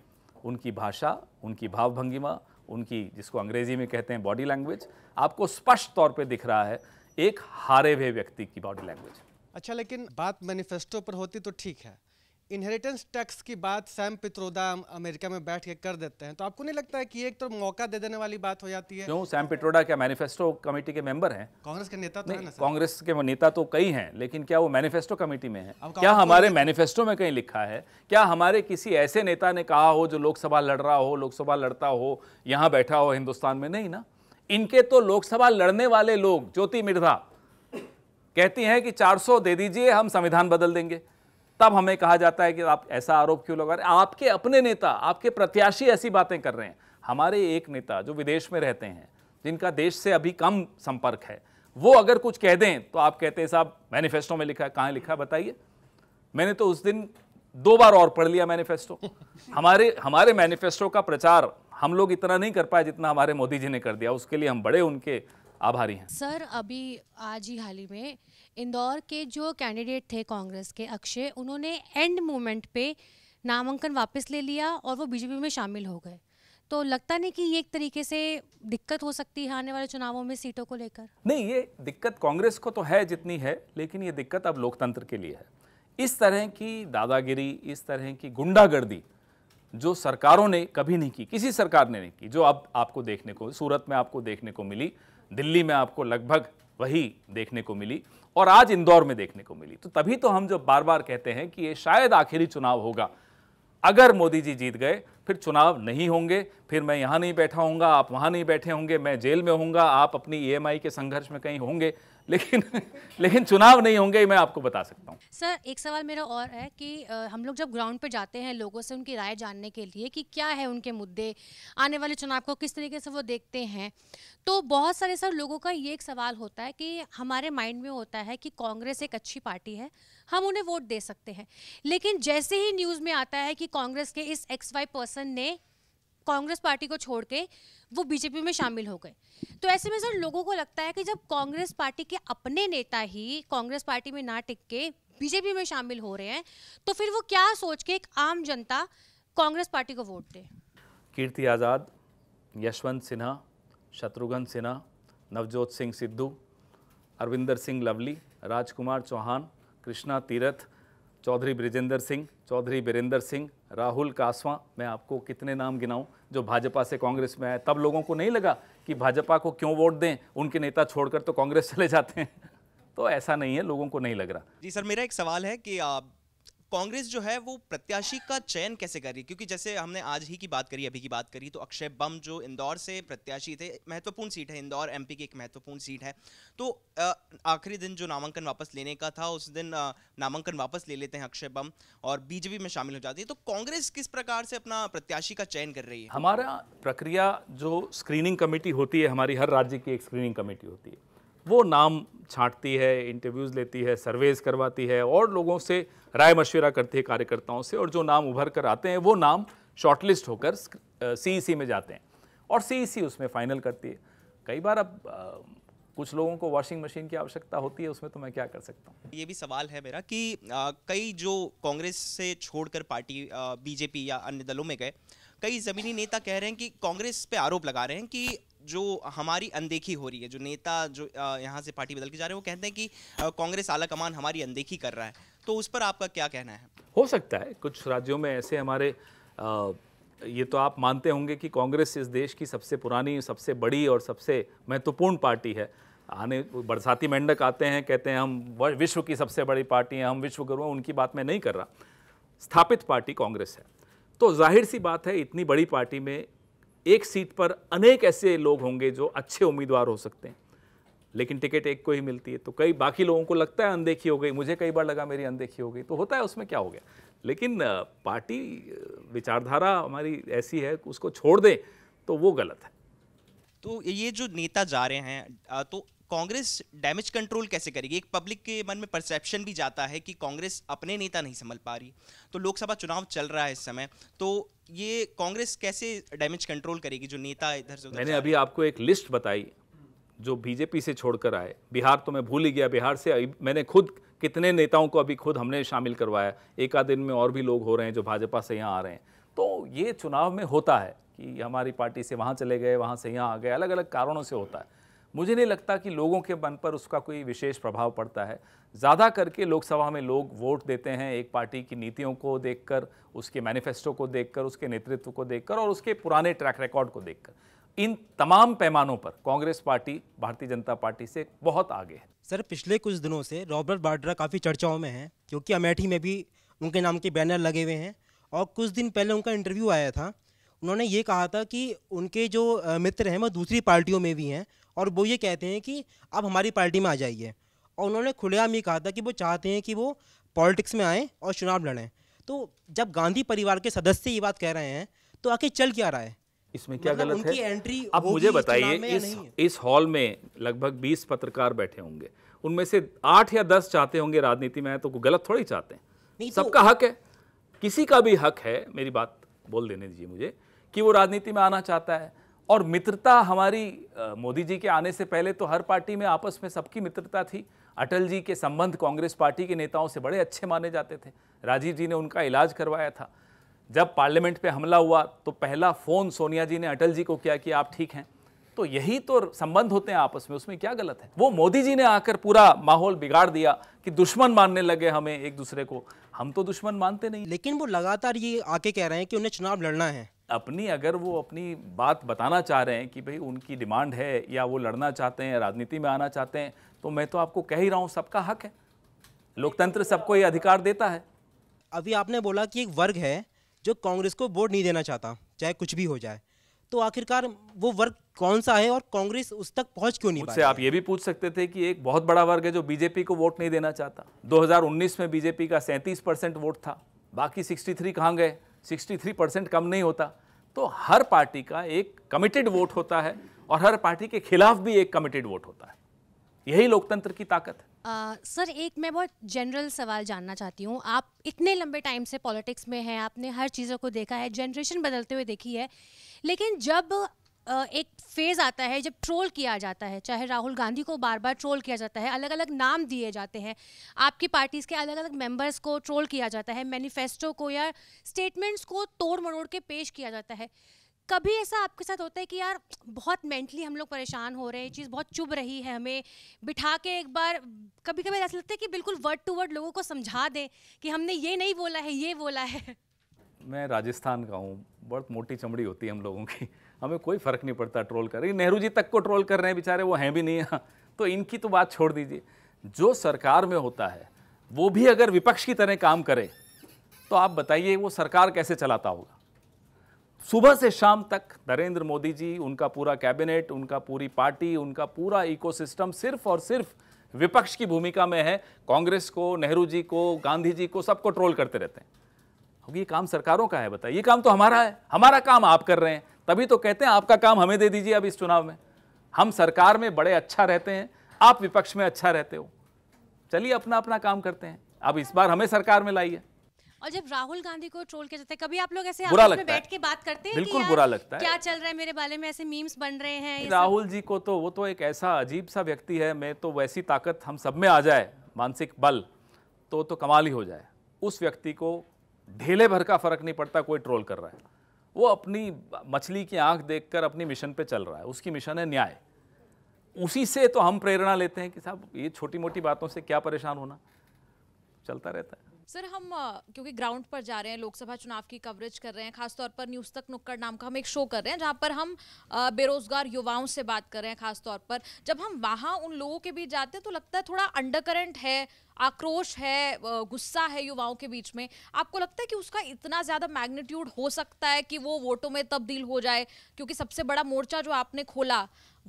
उनकी भाषा उनकी भावभंगिमा उनकी जिसको अंग्रेजी में कहते हैं बॉडी लैंग्वेज आपको स्पष्ट तौर पे दिख रहा है एक हारे हुए व्यक्ति की बॉडी लैंग्वेज अच्छा लेकिन बात मैनिफेस्टो पर होती तो ठीक है इनहेरिटेंस टैक्स की बात सैम पित्रोदा अमेरिका में बैठ के कर देते हैं तो आपको नहीं लगता है कि एक तो मौका दे देने वाली बात हो जाती है क्यों सैम पित्रोदा क्या मैनिफेस्टो कमेटी के मेंबर हैं कांग्रेस के नेता तो है ना कांग्रेस के नेता तो कई हैं लेकिन क्या वो मैनिफेस्टो कमेटी में है क्या हमारे मैनिफेस्टो में कहीं लिखा है क्या हमारे किसी ऐसे नेता ने कहा हो जो लोकसभा लड़ रहा हो लोकसभा लड़ता हो यहाँ बैठा हो हिंदुस्तान में नहीं ना इनके तो लोकसभा लड़ने वाले लोग ज्योति मिर्धा कहती हैं कि 400 दे दीजिए हम संविधान बदल देंगे तब हमें कहा जाता है कि आप ऐसा आरोप क्यों लगा रहे आपके अपने नेता आपके प्रत्याशी ऐसी बातें कर रहे हैं हमारे एक नेता जो विदेश में रहते हैं जिनका देश से अभी कम संपर्क है वो अगर कुछ कह दें तो आप कहते हैं साहब मैनिफेस्टो में लिखा है कहाँ लिखा है बताइए मैंने तो उस दिन दो बार और पढ़ लिया मैनिफेस्टो हमारे हमारे मैनिफेस्टो का प्रचार हम लोग इतना नहीं कर पाए जितना हमारे मोदी जी ने कर दिया उसके लिए हम बड़े उनके आभारी हैं सर अभी आज ही हाल ही में इंदौर के जो कैंडिडेट थे कांग्रेस के अक्षय उन्होंने एंड मोमेंट पे नामांकन वापस ले लिया और वो बीजेपी में शामिल हो गए तो लगता नहीं कि ये एक तरीके से दिक्कत हो सकती है आने वाले चुनावों में सीटों को लेकर नहीं ये दिक्कत कांग्रेस को तो है जितनी है लेकिन ये दिक्कत अब लोकतंत्र के लिए है इस तरह की दादागिरी इस तरह की गुंडागर्दी जो सरकारों ने कभी नहीं की किसी सरकार ने नहीं की जो अब आपको देखने को सूरत में आपको देखने को मिली दिल्ली में आपको लगभग वही देखने को मिली और आज इंदौर में देखने को मिली तो तभी तो हम जब बार बार कहते हैं कि ये शायद आखिरी चुनाव होगा अगर मोदी जी जीत गए फिर चुनाव नहीं होंगे फिर मैं यहाँ नहीं बैठा होंगे आप वहाँ नहीं बैठे होंगे मैं जेल में होऊंगा आप अपनी ई e के संघर्ष में कहीं होंगे लेकिन लेकिन चुनाव नहीं होंगे मैं आपको बता सकता हूँ सर एक सवाल मेरा और है कि हम लोग जब ग्राउंड पर जाते हैं लोगों से उनकी राय जानने के लिए कि क्या है उनके मुद्दे आने वाले चुनाव को किस तरीके से वो देखते हैं तो बहुत सारे सर लोगों का ये एक सवाल होता है कि हमारे माइंड में होता है कि कांग्रेस एक अच्छी पार्टी है हम उन्हें वोट दे सकते हैं लेकिन जैसे ही न्यूज़ में आता है कि कांग्रेस के इस एक्स वाई पर्सन ने कांग्रेस पार्टी को छोड़ के वो बीजेपी में शामिल हो गए तो ऐसे में सर लोगों को लगता है कि जब कांग्रेस पार्टी के अपने नेता ही कांग्रेस पार्टी में ना टिक के बीजेपी में शामिल हो रहे हैं तो फिर वो क्या सोच के एक आम जनता कांग्रेस पार्टी को वोट दे कीर्ति आज़ाद यशवंत सिन्हा शत्रुघ्न सिन्हा नवजोत सिंह सिद्धू अरविंदर सिंह लवली राजकुमार चौहान कृष्णा तीरथ चौधरी ब्रिजेंद्र सिंह चौधरी बीरेंद्र सिंह राहुल कासवां मैं आपको कितने नाम गिनाऊं जो भाजपा से कांग्रेस में आए तब लोगों को नहीं लगा कि भाजपा को क्यों वोट दें उनके नेता छोड़कर तो कांग्रेस चले जाते हैं तो ऐसा नहीं है लोगों को नहीं लग रहा जी सर मेरा एक सवाल है कि आप कांग्रेस जो है वो प्रत्याशी का चयन कैसे कर रही क्योंकि जैसे हमने आज ही की बात करी अभी की बात करी तो अक्षय बम जो इंदौर से प्रत्याशी थे महत्वपूर्ण सीट है इंदौर एम की एक महत्वपूर्ण सीट है तो आखिरी दिन जो नामांकन वापस लेने का था उस दिन नामांकन वापस ले लेते हैं अक्षय बम और बीजेपी में शामिल हो जाती है तो कांग्रेस किस प्रकार से अपना प्रत्याशी का चयन कर रही है हमारा प्रक्रिया जो स्क्रीनिंग कमेटी होती है हमारी हर राज्य की एक स्क्रीनिंग कमेटी होती है वो नाम छांटती है इंटरव्यूज़ लेती है सर्वेज करवाती है और लोगों से राय मशवरा करती है कार्यकर्ताओं से और जो नाम उभर कर आते हैं वो नाम शॉर्टलिस्ट होकर सी e में जाते हैं और सी e उसमें फाइनल करती है कई बार अब आ, कुछ लोगों को वॉशिंग मशीन की आवश्यकता होती है उसमें तो मैं क्या कर सकता हूँ ये भी सवाल है मेरा कि आ, कई जो कांग्रेस से छोड़कर पार्टी बीजेपी या अन्य दलों में गए कई ज़मीनी नेता कह रहे हैं कि कांग्रेस पे आरोप लगा रहे हैं कि जो हमारी अनदेखी हो रही है जो नेता जो यहाँ से पार्टी बदल के जा रहे हैं वो कहते हैं कि कांग्रेस आला कमान हमारी अनदेखी कर रहा है तो उस पर आपका क्या कहना है हो सकता है कुछ राज्यों में ऐसे हमारे आ, ये तो आप मानते होंगे कि कांग्रेस इस देश की सबसे पुरानी सबसे बड़ी और सबसे महत्वपूर्ण पार्टी है आने बरसाती मेंढक आते हैं कहते हैं हम विश्व की सबसे बड़ी पार्टी हैं हम विश्व गुरु हैं उनकी बात मैं नहीं कर रहा स्थापित पार्टी कांग्रेस है तो जाहिर सी बात है इतनी बड़ी पार्टी में एक सीट पर अनेक ऐसे लोग होंगे जो अच्छे उम्मीदवार हो सकते हैं लेकिन टिकट एक को ही मिलती है तो कई बाकी लोगों को लगता है अनदेखी हो गई मुझे कई बार लगा मेरी अनदेखी हो गई तो होता है उसमें क्या हो गया लेकिन पार्टी विचारधारा हमारी ऐसी है उसको छोड़ दें तो वो गलत है तो ये जो नेता जा रहे हैं तो कांग्रेस डैमेज कंट्रोल कैसे करेगी एक पब्लिक के मन में परसेप्शन भी जाता है कि कांग्रेस अपने नेता नहीं संभल पा रही तो लोकसभा चुनाव चल रहा है इस समय तो ये कांग्रेस कैसे डैमेज कंट्रोल करेगी जो नेता इधर से मैंने अभी आपको एक लिस्ट बताई जो बीजेपी से छोड़कर आए बिहार तो मैं भूल ही गया बिहार से मैंने खुद कितने नेताओं को अभी खुद हमने शामिल करवाया एक आध दिन में और भी लोग हो रहे हैं जो भाजपा से यहाँ आ रहे हैं तो ये चुनाव में होता है कि हमारी पार्टी से वहाँ चले गए वहाँ से यहाँ आ गए अलग अलग कारणों से होता है मुझे नहीं लगता कि लोगों के मन पर उसका कोई विशेष प्रभाव पड़ता है ज़्यादा करके लोकसभा में लोग वोट देते हैं एक पार्टी की नीतियों को देखकर उसके मैनिफेस्टो को देखकर उसके नेतृत्व को देखकर और उसके पुराने ट्रैक रिकॉर्ड को देखकर इन तमाम पैमानों पर कांग्रेस पार्टी भारतीय जनता पार्टी से बहुत आगे है सर पिछले कुछ दिनों से रॉबर्ट वाड्रा काफ़ी चर्चाओं में हैं क्योंकि अमेठी में भी उनके नाम के बैनर लगे हुए हैं और कुछ दिन पहले उनका इंटरव्यू आया था उन्होंने ये कहा था कि उनके जो मित्र हैं वो दूसरी पार्टियों में भी हैं और वो ये कहते हैं कि आप हमारी पार्टी में आ जाइए और उन्होंने खुलेआम ये कहा था कि वो चाहते हैं कि वो पॉलिटिक्स में आएँ और चुनाव लड़ें तो जब गांधी परिवार के सदस्य ये बात कह रहे हैं तो आखिर चल क्या रहा है इसमें क्या मतलब गलत उनकी है एंट्री अब मुझे बताइए इस इस हॉल में लगभग 20 पत्रकार बैठे होंगे उनमें से आठ या दस चाहते होंगे राजनीति में तो गलत थोड़ी चाहते हैं तो सबका तो, हक है किसी का भी हक है मेरी बात बोल देने दीजिए मुझे कि वो राजनीति में आना चाहता है और मित्रता हमारी मोदी जी के आने से पहले तो हर पार्टी में आपस में सबकी मित्रता थी अटल जी के संबंध कांग्रेस पार्टी के नेताओं से बड़े अच्छे माने जाते थे राजीव जी ने उनका इलाज करवाया था जब पार्लियामेंट पे हमला हुआ तो पहला फ़ोन सोनिया जी ने अटल जी को किया कि आप ठीक हैं तो यही तो संबंध होते हैं आपस में उसमें क्या गलत है वो मोदी जी ने आकर पूरा माहौल बिगाड़ दिया कि दुश्मन मानने लगे हमें एक दूसरे को हम तो दुश्मन मानते नहीं लेकिन वो लगातार ये आके कह रहे हैं कि उन्हें चुनाव लड़ना है अपनी अगर वो अपनी बात बताना चाह रहे हैं कि भाई उनकी डिमांड है या वो लड़ना चाहते हैं राजनीति में आना चाहते हैं तो मैं तो आपको कह ही रहा हूँ सबका हक है लोकतंत्र सबको ये अधिकार देता है अभी आपने बोला कि एक वर्ग है जो कांग्रेस को वोट नहीं देना चाहता चाहे कुछ भी हो जाए तो आखिरकार वो वर्ग कौन सा है और कांग्रेस उस तक पहुंच क्यों नहीं उससे आप ये भी पूछ सकते थे कि एक बहुत बड़ा वर्ग है जो बीजेपी को वोट नहीं देना चाहता 2019 में बीजेपी का 37 परसेंट वोट था बाकी 63 थ्री कहाँ गए 63 परसेंट कम नहीं होता तो हर पार्टी का एक कमिटेड वोट होता है और हर पार्टी के खिलाफ भी एक कमिटेड वोट होता है यही लोकतंत्र की ताकत है आ, सर एक मैं बहुत जनरल सवाल जानना चाहती हूँ आप इतने लंबे टाइम से पॉलिटिक्स में हैं आपने हर चीज़ों को देखा है जनरेशन बदलते हुए देखी है लेकिन जब एक फेज़ आता है जब ट्रोल किया जाता है चाहे राहुल गांधी को बार बार ट्रोल किया जाता है अलग अलग नाम दिए जाते हैं आपकी पार्टीज़ के अलग अलग मेंबर्स को ट्रोल किया जाता है मैनिफेस्टो को या स्टेटमेंट्स को तोड़ मरोड़ के पेश किया जाता है कभी ऐसा आपके साथ होता है कि यार बहुत मेंटली हम लोग परेशान हो रहे हैं चीज़ बहुत चुभ रही है हमें बिठा के एक बार कभी कभी ऐसा लगता है कि बिल्कुल वर्ड टू वर्ड लोगों को समझा दें कि हमने ये नहीं बोला है ये बोला है मैं राजस्थान का हूँ बहुत मोटी चमड़ी होती है हम लोगों की हमें कोई फ़र्क नहीं पड़ता ट्रोल कर रही नेहरू जी तक को ट्रोल कर रहे हैं बेचारे वो हैं भी नहीं यहाँ तो इनकी तो बात छोड़ दीजिए जो सरकार में होता है वो भी अगर विपक्ष की तरह काम करे तो आप बताइए वो सरकार कैसे चलाता होगा सुबह से शाम तक नरेंद्र मोदी जी उनका पूरा कैबिनेट उनका पूरी पार्टी उनका पूरा इकोसिस्टम सिर्फ और सिर्फ विपक्ष की भूमिका में है कांग्रेस को नेहरू जी को गांधी जी को सबको ट्रोल करते रहते हैं अब ये काम सरकारों का है बताइए ये काम तो हमारा है हमारा काम आप कर रहे हैं तभी तो कहते हैं आपका काम हमें दे दीजिए अब इस चुनाव में हम सरकार में बड़े अच्छा रहते हैं आप विपक्ष में अच्छा रहते हो चलिए अपना अपना काम करते हैं अब इस बार हमें सरकार में लाइए और जब राहुल गांधी को ट्रोल किया जाता है कभी आप लोग ऐसे बुरा लगता में बैठ के बात करते हैं बिल्कुल बुरा लगता है क्या चल रहा है मेरे बारे में ऐसे मीम्स बन रहे हैं राहुल जी को तो वो तो एक ऐसा अजीब सा व्यक्ति है मैं तो वैसी ताकत हम सब में आ जाए मानसिक बल तो तो कमाल ही हो जाए उस व्यक्ति को ढेले भर का फर्क नहीं पड़ता कोई ट्रोल कर रहा है वो अपनी मछली की आंख देखकर अपनी मिशन पे चल रहा है उसकी मिशन है न्याय उसी से तो हम प्रेरणा लेते हैं कि साहब ये छोटी मोटी बातों से क्या परेशान होना चलता रहता है सर हम क्योंकि ग्राउंड पर जा रहे हैं लोकसभा चुनाव की कवरेज कर रहे हैं खासतौर पर न्यूज तक नुक्कड़ नाम का हम एक शो कर रहे हैं जहाँ पर हम बेरोजगार युवाओं से बात कर रहे हैं खासतौर पर जब हम वहाँ उन लोगों के बीच जाते हैं तो लगता है थोड़ा अंडरकरेंट है आक्रोश है गुस्सा है युवाओं के बीच में आपको लगता है कि उसका इतना ज़्यादा मैग्नीट्यूड हो सकता है कि वो वोटों में तब्दील हो जाए क्योंकि सबसे बड़ा मोर्चा जो आपने खोला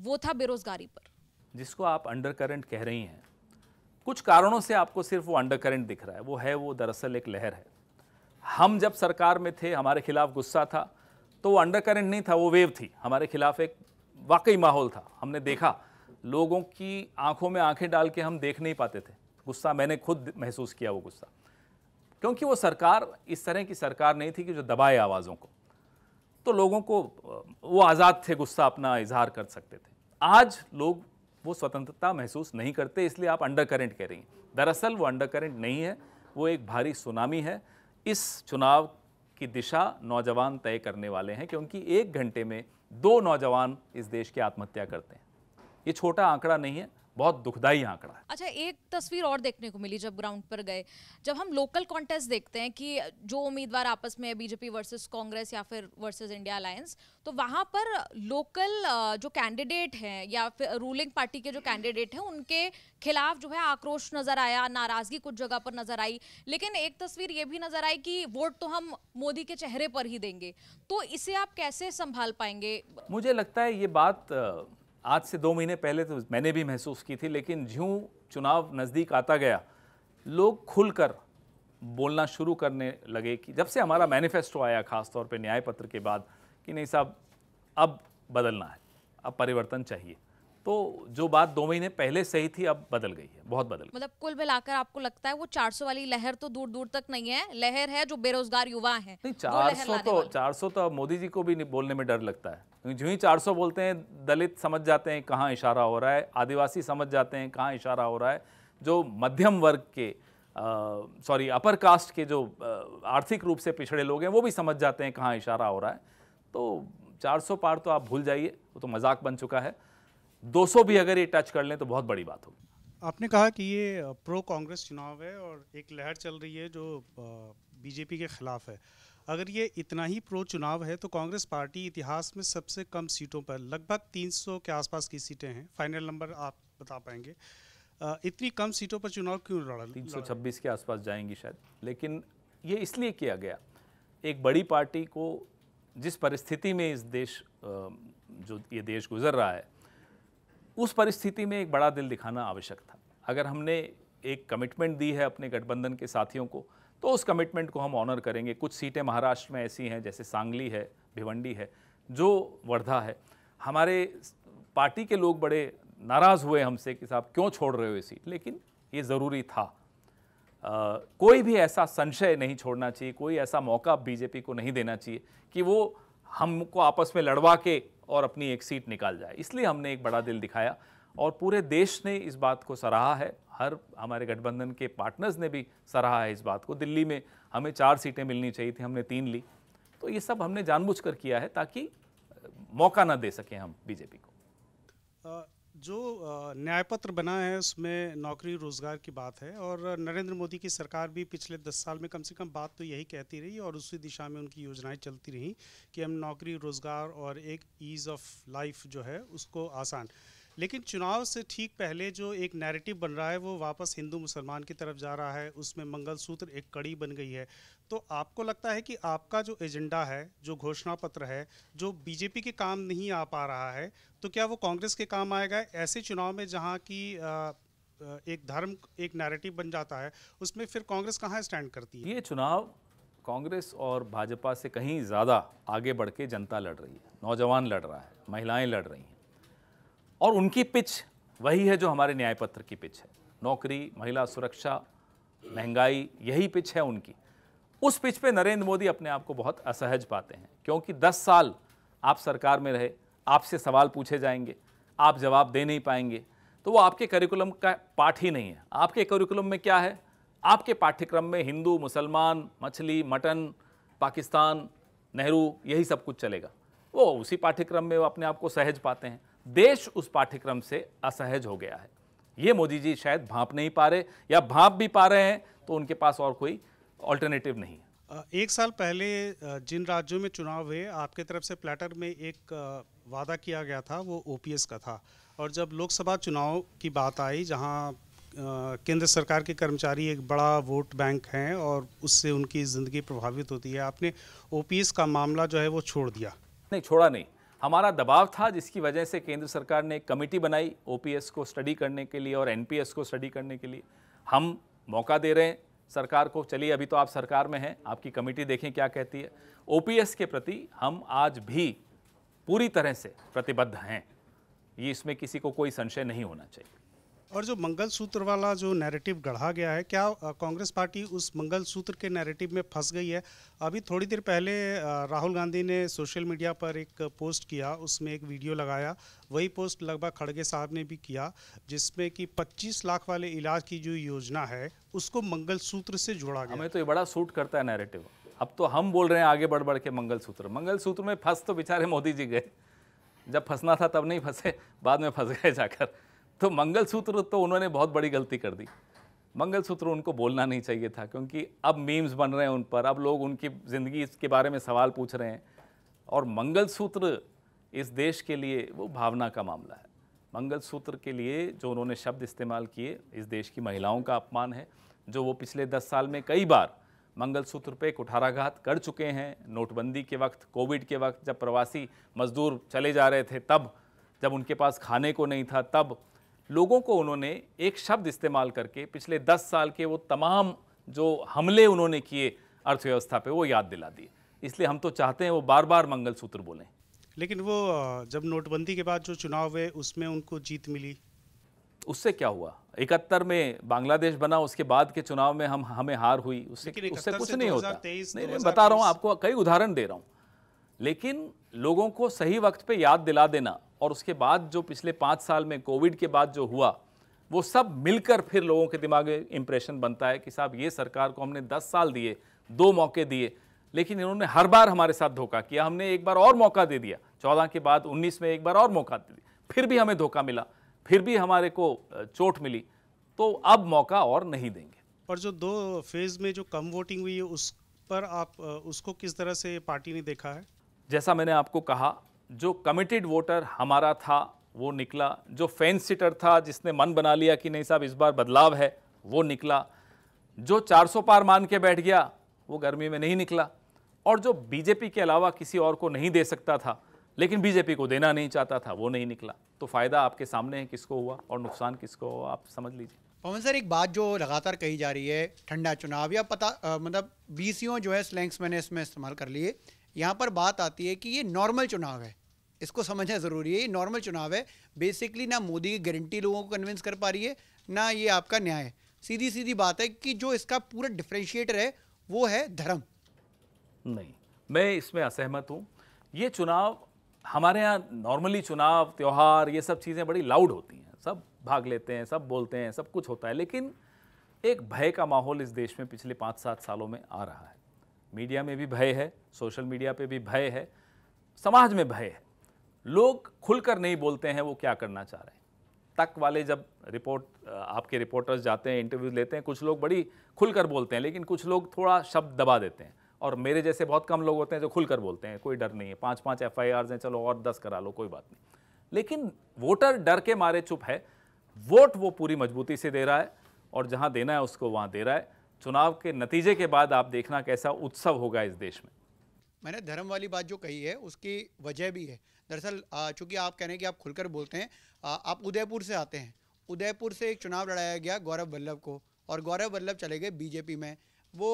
वो था बेरोजगारी पर जिसको आप अंडर कह रही हैं कुछ कारणों से आपको सिर्फ वो अंडर करेंट दिख रहा है वो है वो दरअसल एक लहर है हम जब सरकार में थे हमारे खिलाफ गुस्सा था तो वो अंडर करेंट नहीं था वो वेव थी हमारे खिलाफ एक वाकई माहौल था हमने देखा लोगों की आंखों में आंखें डाल के हम देख नहीं पाते थे गुस्सा मैंने खुद महसूस किया वो गुस्सा क्योंकि वो सरकार इस तरह की सरकार नहीं थी कि जो दबाए आवाज़ों को तो लोगों को वो आज़ाद थे गुस्सा अपना इजहार कर सकते थे आज लोग वो स्वतंत्रता महसूस नहीं करते इसलिए आप अंडर करेंट कह रही हैं दरअसल वो अंडर करेंट नहीं है वो एक भारी सुनामी है इस चुनाव की दिशा नौजवान तय करने वाले हैं क्योंकि एक घंटे में दो नौजवान इस देश की आत्महत्या करते हैं ये छोटा आंकड़ा नहीं है बहुत दुखदाई आंकड़ा है अच्छा एक तस्वीर और देखने को मिली जब ग्राउंड पर गए जब हम लोकल कॉन्टेस्ट देखते हैं कि जो उम्मीदवार आपस में बीजेपी वर्सेस कांग्रेस या फिर वर्सेस इंडिया अलायंस तो वहां पर लोकल जो कैंडिडेट हैं या फिर रूलिंग पार्टी के जो कैंडिडेट हैं उनके खिलाफ जो है आक्रोश नजर आया नाराजगी कुछ जगह पर नजर आई लेकिन एक तस्वीर ये भी नजर आई कि वोट तो हम मोदी के चेहरे पर ही देंगे तो इसे आप कैसे संभाल पाएंगे मुझे लगता है ये बात आज से दो महीने पहले तो मैंने भी महसूस की थी लेकिन ज्यों चुनाव नज़दीक आता गया लोग खुलकर बोलना शुरू करने लगे कि जब से हमारा मैनिफेस्टो आया ख़ासतौर पर न्याय पत्र के बाद कि नहीं साहब अब बदलना है अब परिवर्तन चाहिए तो जो बात दो महीने पहले से ही थी अब बदल गई है बहुत बदल मतलब कुल मिलाकर आपको लगता है वो 400 वाली लहर तो दूर दूर तक नहीं है लहर है जो बेरोजगार युवा है नहीं 400 तो 400 तो अब मोदी जी को भी बोलने में डर लगता है क्योंकि जो ही 400 बोलते हैं दलित समझ जाते हैं कहाँ इशारा हो रहा है आदिवासी समझ जाते हैं कहाँ इशारा हो रहा है जो मध्यम वर्ग के सॉरी अपर कास्ट के जो आर्थिक रूप से पिछड़े लोग हैं वो भी समझ जाते हैं कहाँ इशारा हो रहा है तो 400 पार तो आप भूल जाइए वो तो मजाक बन चुका है 200 भी अगर ये टच कर लें तो बहुत बड़ी बात होगी आपने कहा कि ये प्रो कांग्रेस चुनाव है और एक लहर चल रही है जो बीजेपी के खिलाफ है अगर ये इतना ही प्रो चुनाव है तो कांग्रेस पार्टी इतिहास में सबसे कम सीटों पर लगभग 300 के आसपास की सीटें हैं फाइनल नंबर आप बता पाएंगे इतनी कम सीटों पर चुनाव क्यों लड़ा तीन सौ छब्बीस के आसपास जाएंगी शायद लेकिन ये इसलिए किया गया एक बड़ी पार्टी को जिस परिस्थिति में इस देश जो ये देश गुजर रहा है उस परिस्थिति में एक बड़ा दिल दिखाना आवश्यक था अगर हमने एक कमिटमेंट दी है अपने गठबंधन के साथियों को तो उस कमिटमेंट को हम ऑनर करेंगे कुछ सीटें महाराष्ट्र में ऐसी हैं जैसे सांगली है भिवंडी है जो वर्धा है हमारे पार्टी के लोग बड़े नाराज़ हुए हमसे कि साहब क्यों छोड़ रहे हो ये सीट लेकिन ये ज़रूरी था आ, कोई भी ऐसा संशय नहीं छोड़ना चाहिए कोई ऐसा मौका बीजेपी को नहीं देना चाहिए कि वो हमको आपस में लड़वा के और अपनी एक सीट निकाल जाए इसलिए हमने एक बड़ा दिल दिखाया और पूरे देश ने इस बात को सराहा है हर हमारे गठबंधन के पार्टनर्स ने भी सराहा है इस बात को दिल्ली में हमें चार सीटें मिलनी चाहिए थी हमने तीन ली तो ये सब हमने जानबूझकर किया है ताकि मौका ना दे सकें हम बीजेपी को जो न्यायपत्र बना है उसमें नौकरी रोजगार की बात है और नरेंद्र मोदी की सरकार भी पिछले दस साल में कम से कम बात तो यही कहती रही और उसी दिशा में उनकी योजनाएं चलती रहीं कि हम नौकरी रोजगार और एक ईज़ ऑफ लाइफ जो है उसको आसान लेकिन चुनाव से ठीक पहले जो एक नैरेटिव बन रहा है वो वापस हिंदू मुसलमान की तरफ जा रहा है उसमें मंगलसूत्र एक कड़ी बन गई है तो आपको लगता है कि आपका जो एजेंडा है जो घोषणा पत्र है जो बीजेपी के काम नहीं आ पा रहा है तो क्या वो कांग्रेस के काम आएगा ऐसे चुनाव में जहाँ की एक धर्म एक नैरेटिव बन जाता है उसमें फिर कांग्रेस कहाँ स्टैंड करती है ये चुनाव कांग्रेस और भाजपा से कहीं ज़्यादा आगे बढ़ के जनता लड़ रही है नौजवान लड़ रहा है महिलाएं लड़ रही हैं और उनकी पिच वही है जो हमारे न्यायपत्र की पिच है नौकरी महिला सुरक्षा महंगाई यही पिच है उनकी उस पिच पे नरेंद्र मोदी अपने आप को बहुत असहज पाते हैं क्योंकि 10 साल आप सरकार में रहे आपसे सवाल पूछे जाएंगे आप जवाब दे नहीं पाएंगे तो वो आपके करिकुलम का पाठ ही नहीं है आपके करिकुलम में क्या है आपके पाठ्यक्रम में हिंदू मुसलमान मछली मटन पाकिस्तान नेहरू यही सब कुछ चलेगा वो उसी पाठ्यक्रम में वो अपने आप को सहज पाते हैं देश उस पाठ्यक्रम से असहज हो गया है ये मोदी जी शायद भाप नहीं पा रहे या भाप भी पा रहे हैं तो उनके पास और कोई ऑल्टरनेटिव नहीं है एक साल पहले जिन राज्यों में चुनाव हुए आपके तरफ से प्लेटर में एक वादा किया गया था वो ओपीएस का था और जब लोकसभा चुनाव की बात आई जहाँ केंद्र सरकार के कर्मचारी एक बड़ा वोट बैंक हैं और उससे उनकी ज़िंदगी प्रभावित होती है आपने ओपीएस का मामला जो है वो छोड़ दिया नहीं छोड़ा नहीं हमारा दबाव था जिसकी वजह से केंद्र सरकार ने कमेटी बनाई ओपीएस को स्टडी करने के लिए और एनपीएस को स्टडी करने के लिए हम मौका दे रहे हैं सरकार को चलिए अभी तो आप सरकार में हैं आपकी कमेटी देखें क्या कहती है ओपीएस के प्रति हम आज भी पूरी तरह से प्रतिबद्ध हैं ये इसमें किसी को कोई संशय नहीं होना चाहिए और जो मंगलसूत्र वाला जो नैरेटिव गढ़ा गया है क्या कांग्रेस पार्टी उस मंगलसूत्र के नैरेटिव में फंस गई है अभी थोड़ी देर पहले राहुल गांधी ने सोशल मीडिया पर एक पोस्ट किया उसमें एक वीडियो लगाया वही पोस्ट लगभग खड़गे साहब ने भी किया जिसमें कि 25 लाख वाले इलाज की जो योजना है उसको मंगलसूत्र से जोड़ा गया हमें तो ये बड़ा सूट करता है नैरेटिव अब तो हम बोल रहे हैं आगे बढ़ बढ़ के मंगलसूत्र मंगलसूत्र में फंस तो बेचारे मोदी जी गए जब फंसना था तब नहीं फंसे बाद में फंस गए जाकर तो मंगलसूत्र तो उन्होंने बहुत बड़ी गलती कर दी मंगलसूत्र उनको बोलना नहीं चाहिए था क्योंकि अब मीम्स बन रहे हैं उन पर अब लोग उनकी ज़िंदगी इसके बारे में सवाल पूछ रहे हैं और मंगलसूत्र इस देश के लिए वो भावना का मामला है मंगलसूत्र के लिए जो उन्होंने शब्द इस्तेमाल किए इस देश की महिलाओं का अपमान है जो वो पिछले दस साल में कई बार मंगलसूत्र पे कुठाराघात कर चुके हैं नोटबंदी के वक्त कोविड के वक्त जब प्रवासी मजदूर चले जा रहे थे तब जब उनके पास खाने को नहीं था तब लोगों को उन्होंने एक शब्द इस्तेमाल करके पिछले दस साल के वो तमाम जो हमले उन्होंने किए अर्थव्यवस्था पे वो याद दिला दिए इसलिए हम तो चाहते हैं वो बार बार मंगलसूत्र बोलें लेकिन वो जब नोटबंदी के बाद जो चुनाव हुए उसमें उनको जीत मिली उससे क्या हुआ इकहत्तर में बांग्लादेश बना उसके बाद के चुनाव में हम हमें हार हुई उससे उससे कुछ नहीं होता नहीं नहीं बता रहा हूँ आपको कई उदाहरण दे रहा हूँ लेकिन लोगों को सही वक्त पे याद दिला देना और उसके बाद जो पिछले पाँच साल में कोविड के बाद जो हुआ वो सब मिलकर फिर लोगों के दिमाग में इम्प्रेशन बनता है कि साहब ये सरकार को हमने दस साल दिए दो मौके दिए लेकिन इन्होंने हर बार हमारे साथ धोखा किया हमने एक बार और मौका दे दिया चौदह के बाद उन्नीस में एक बार और मौका दे दिया फिर भी हमें धोखा मिला फिर भी हमारे को चोट मिली तो अब मौका और नहीं देंगे पर जो दो फेज में जो कम वोटिंग हुई है उस पर आप उसको किस तरह से पार्टी ने देखा है जैसा मैंने आपको कहा जो कमिटेड वोटर हमारा था वो निकला जो फैन सीटर था जिसने मन बना लिया कि नहीं साहब इस बार बदलाव है वो निकला जो 400 पार मान के बैठ गया वो गर्मी में नहीं निकला और जो बीजेपी के अलावा किसी और को नहीं दे सकता था लेकिन बीजेपी को देना नहीं चाहता था वो नहीं निकला तो फ़ायदा आपके सामने है किसको हुआ और नुकसान किसको हुआ आप समझ लीजिए पवन सर एक बात जो लगातार कही जा रही है ठंडा चुनाव या पता मतलब बीसियों जो है स्लैंग्स मैंने इसमें इस्तेमाल कर लिए यहाँ पर बात आती है कि ये नॉर्मल चुनाव है इसको समझना ज़रूरी है ये नॉर्मल चुनाव है बेसिकली ना मोदी की गारंटी लोगों को कन्विंस कर पा रही है ना ये आपका न्याय है सीधी सीधी बात है कि जो इसका पूरा डिफ्रेंशिएटर है वो है धर्म नहीं मैं इसमें असहमत हूँ ये चुनाव हमारे यहाँ नॉर्मली चुनाव त्यौहार ये सब चीज़ें बड़ी लाउड होती हैं सब भाग लेते हैं सब बोलते हैं सब कुछ होता है लेकिन एक भय का माहौल इस देश में पिछले पाँच सात सालों में आ रहा है मीडिया में भी भय है सोशल मीडिया पे भी भय है समाज में भय है लोग खुलकर नहीं बोलते हैं वो क्या करना चाह रहे हैं तक वाले जब रिपोर्ट आपके रिपोर्टर्स जाते हैं इंटरव्यूज लेते हैं कुछ लोग बड़ी खुलकर बोलते हैं लेकिन कुछ लोग थोड़ा शब्द दबा देते हैं और मेरे जैसे बहुत कम लोग होते हैं जो खुलकर बोलते हैं कोई डर नहीं है पाँच पाँच एफ हैं चलो और दस करा लो कोई बात नहीं लेकिन वोटर डर के मारे चुप है वोट वो पूरी मजबूती से दे रहा है और जहाँ देना है उसको वहाँ दे रहा है चुनाव के नतीजे के बाद आप देखना कैसा उत्सव होगा इस देश में मैंने धर्म वाली बात जो कही है उसकी वजह भी है दरअसल चूंकि आप कह रहे हैं कि आप खुलकर बोलते हैं आप उदयपुर से आते हैं उदयपुर से एक चुनाव लड़ाया गया गौरव वल्लभ को और गौरव वल्लभ चले गए बीजेपी में वो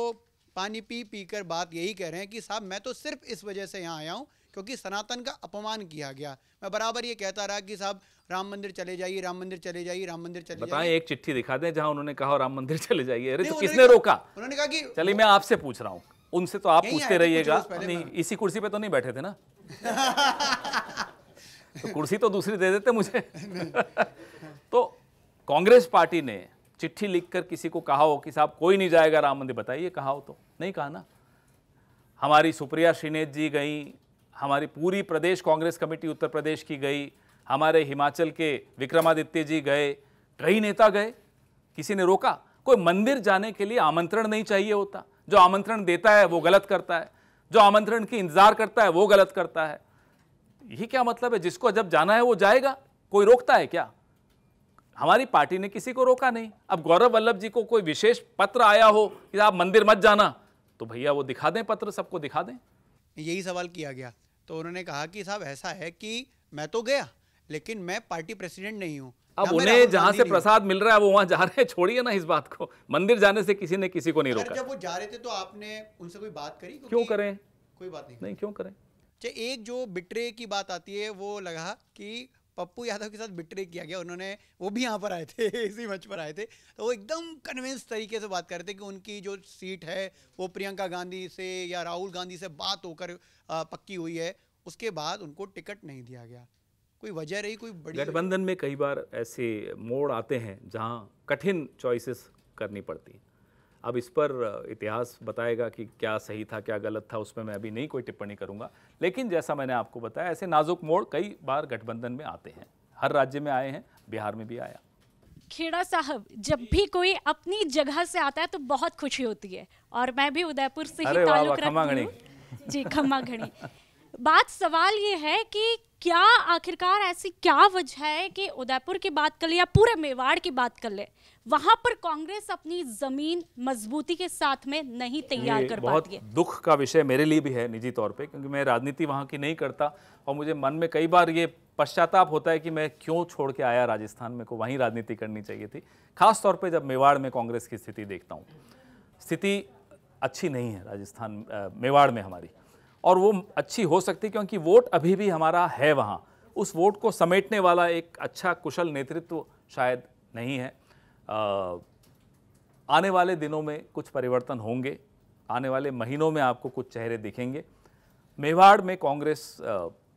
पानी पी पी कर बात यही कह रहे हैं कि साहब मैं तो सिर्फ इस वजह से यहाँ आया हूँ क्योंकि सनातन का अपमान किया गया मैं बराबर ये कहता रहा कि साहब राम मंदिर चले जाइए राम मंदिर चले जाइए राम मंदिर चले बताएं एक चिट्ठी दिखा दें जहां उन्होंने कहा राम मंदिर चले जाइए अरे तो किसने रोका उन्होंने कहा कि चलिए मैं आपसे पूछ रहा हूँ उनसे तो आप पूछते रहिएगा नहीं इसी कुर्सी पे तो नहीं बैठे थे ना तो कुर्सी तो दूसरी दे देते मुझे तो कांग्रेस पार्टी ने चिट्ठी लिखकर किसी को कहा हो कि साहब कोई नहीं जाएगा राम मंदिर बताइए कहा हो तो नहीं कहा ना हमारी सुप्रिया श्रीनेत जी गई हमारी पूरी प्रदेश कांग्रेस कमेटी उत्तर प्रदेश की गई हमारे हिमाचल के विक्रमादित्य जी गए कई नेता गए किसी ने रोका कोई मंदिर जाने के लिए आमंत्रण नहीं चाहिए होता जो आमंत्रण देता है वो गलत करता है जो आमंत्रण की इंतजार करता है वो गलत करता है यही क्या मतलब है जिसको जब जाना है वो जाएगा कोई रोकता है क्या हमारी पार्टी ने किसी को रोका नहीं अब गौरव वल्लभ जी को कोई विशेष पत्र आया हो कि आप मंदिर मत जाना तो भैया वो दिखा दें पत्र सबको दिखा दें यही सवाल किया गया तो उन्होंने कहा कि साहब ऐसा है कि मैं तो गया लेकिन मैं पार्टी प्रेसिडेंट नहीं हूँ अब उन्हें जहां से प्रसाद मिल रहा है वो वहां जा रहे हैं छोड़िए ना इस बात को मंदिर जाने से किसी ने किसी को नहीं रोका जब वो जा रहे थे तो आपने उनसे कोई बात करी क्यों करें कोई बात नहीं नहीं क्यों करें अच्छा, एक जो बिट्रे की बात आती है वो लगा कि पप्पू यादव के साथ बिट्रे किया गया उन्होंने वो भी यहाँ पर आए थे इसी मंच पर आए थे तो वो एकदम कन्विंस तरीके से बात कर रहे थे कि उनकी जो सीट है वो प्रियंका गांधी से या राहुल गांधी से बात होकर पक्की हुई है उसके बाद उनको टिकट नहीं दिया गया कोई वजह रही कोई बड़ी गठबंधन में कई बार ऐसे मोड़ आते हैं जहाँ कठिन चॉइसेस करनी पड़ती हैं अब इस पर इतिहास बताएगा कि क्या सही था क्या गलत था उसमें मैं अभी नहीं कोई टिप्पणी करूंगा लेकिन जैसा मैंने आपको बताया ऐसे नाजुक मोड़ कई बार गठबंधन में आते हैं हर राज्य में आए हैं बिहार में भी आया खेड़ा साहब जब भी कोई अपनी जगह से आता है तो बहुत खुशी होती है और मैं भी उदयपुर से ही ताल्लुक रखती जी खम्मा घड़ी बात सवाल ये है कि क्या आखिरकार ऐसी क्या वजह है कि उदयपुर की बात कर ले या पूरे मेवाड़ की बात कर ले वहां पर कांग्रेस अपनी जमीन मजबूती के साथ में नहीं तैयार कर बहुत पाती है दुख का विषय मेरे लिए भी है निजी तौर पे क्योंकि मैं राजनीति वहां की नहीं करता और मुझे मन में कई बार ये पश्चाताप होता है कि मैं क्यों छोड़ के आया राजस्थान में को वहीं राजनीति करनी चाहिए थी खासतौर पर जब मेवाड़ में कांग्रेस की स्थिति देखता हूँ स्थिति अच्छी नहीं है राजस्थान मेवाड़ में हमारी और वो अच्छी हो सकती क्योंकि वोट अभी भी हमारा है वहाँ उस वोट को समेटने वाला एक अच्छा कुशल नेतृत्व शायद नहीं है आने वाले दिनों में कुछ परिवर्तन होंगे आने वाले महीनों में आपको कुछ चेहरे दिखेंगे मेवाड़ में कांग्रेस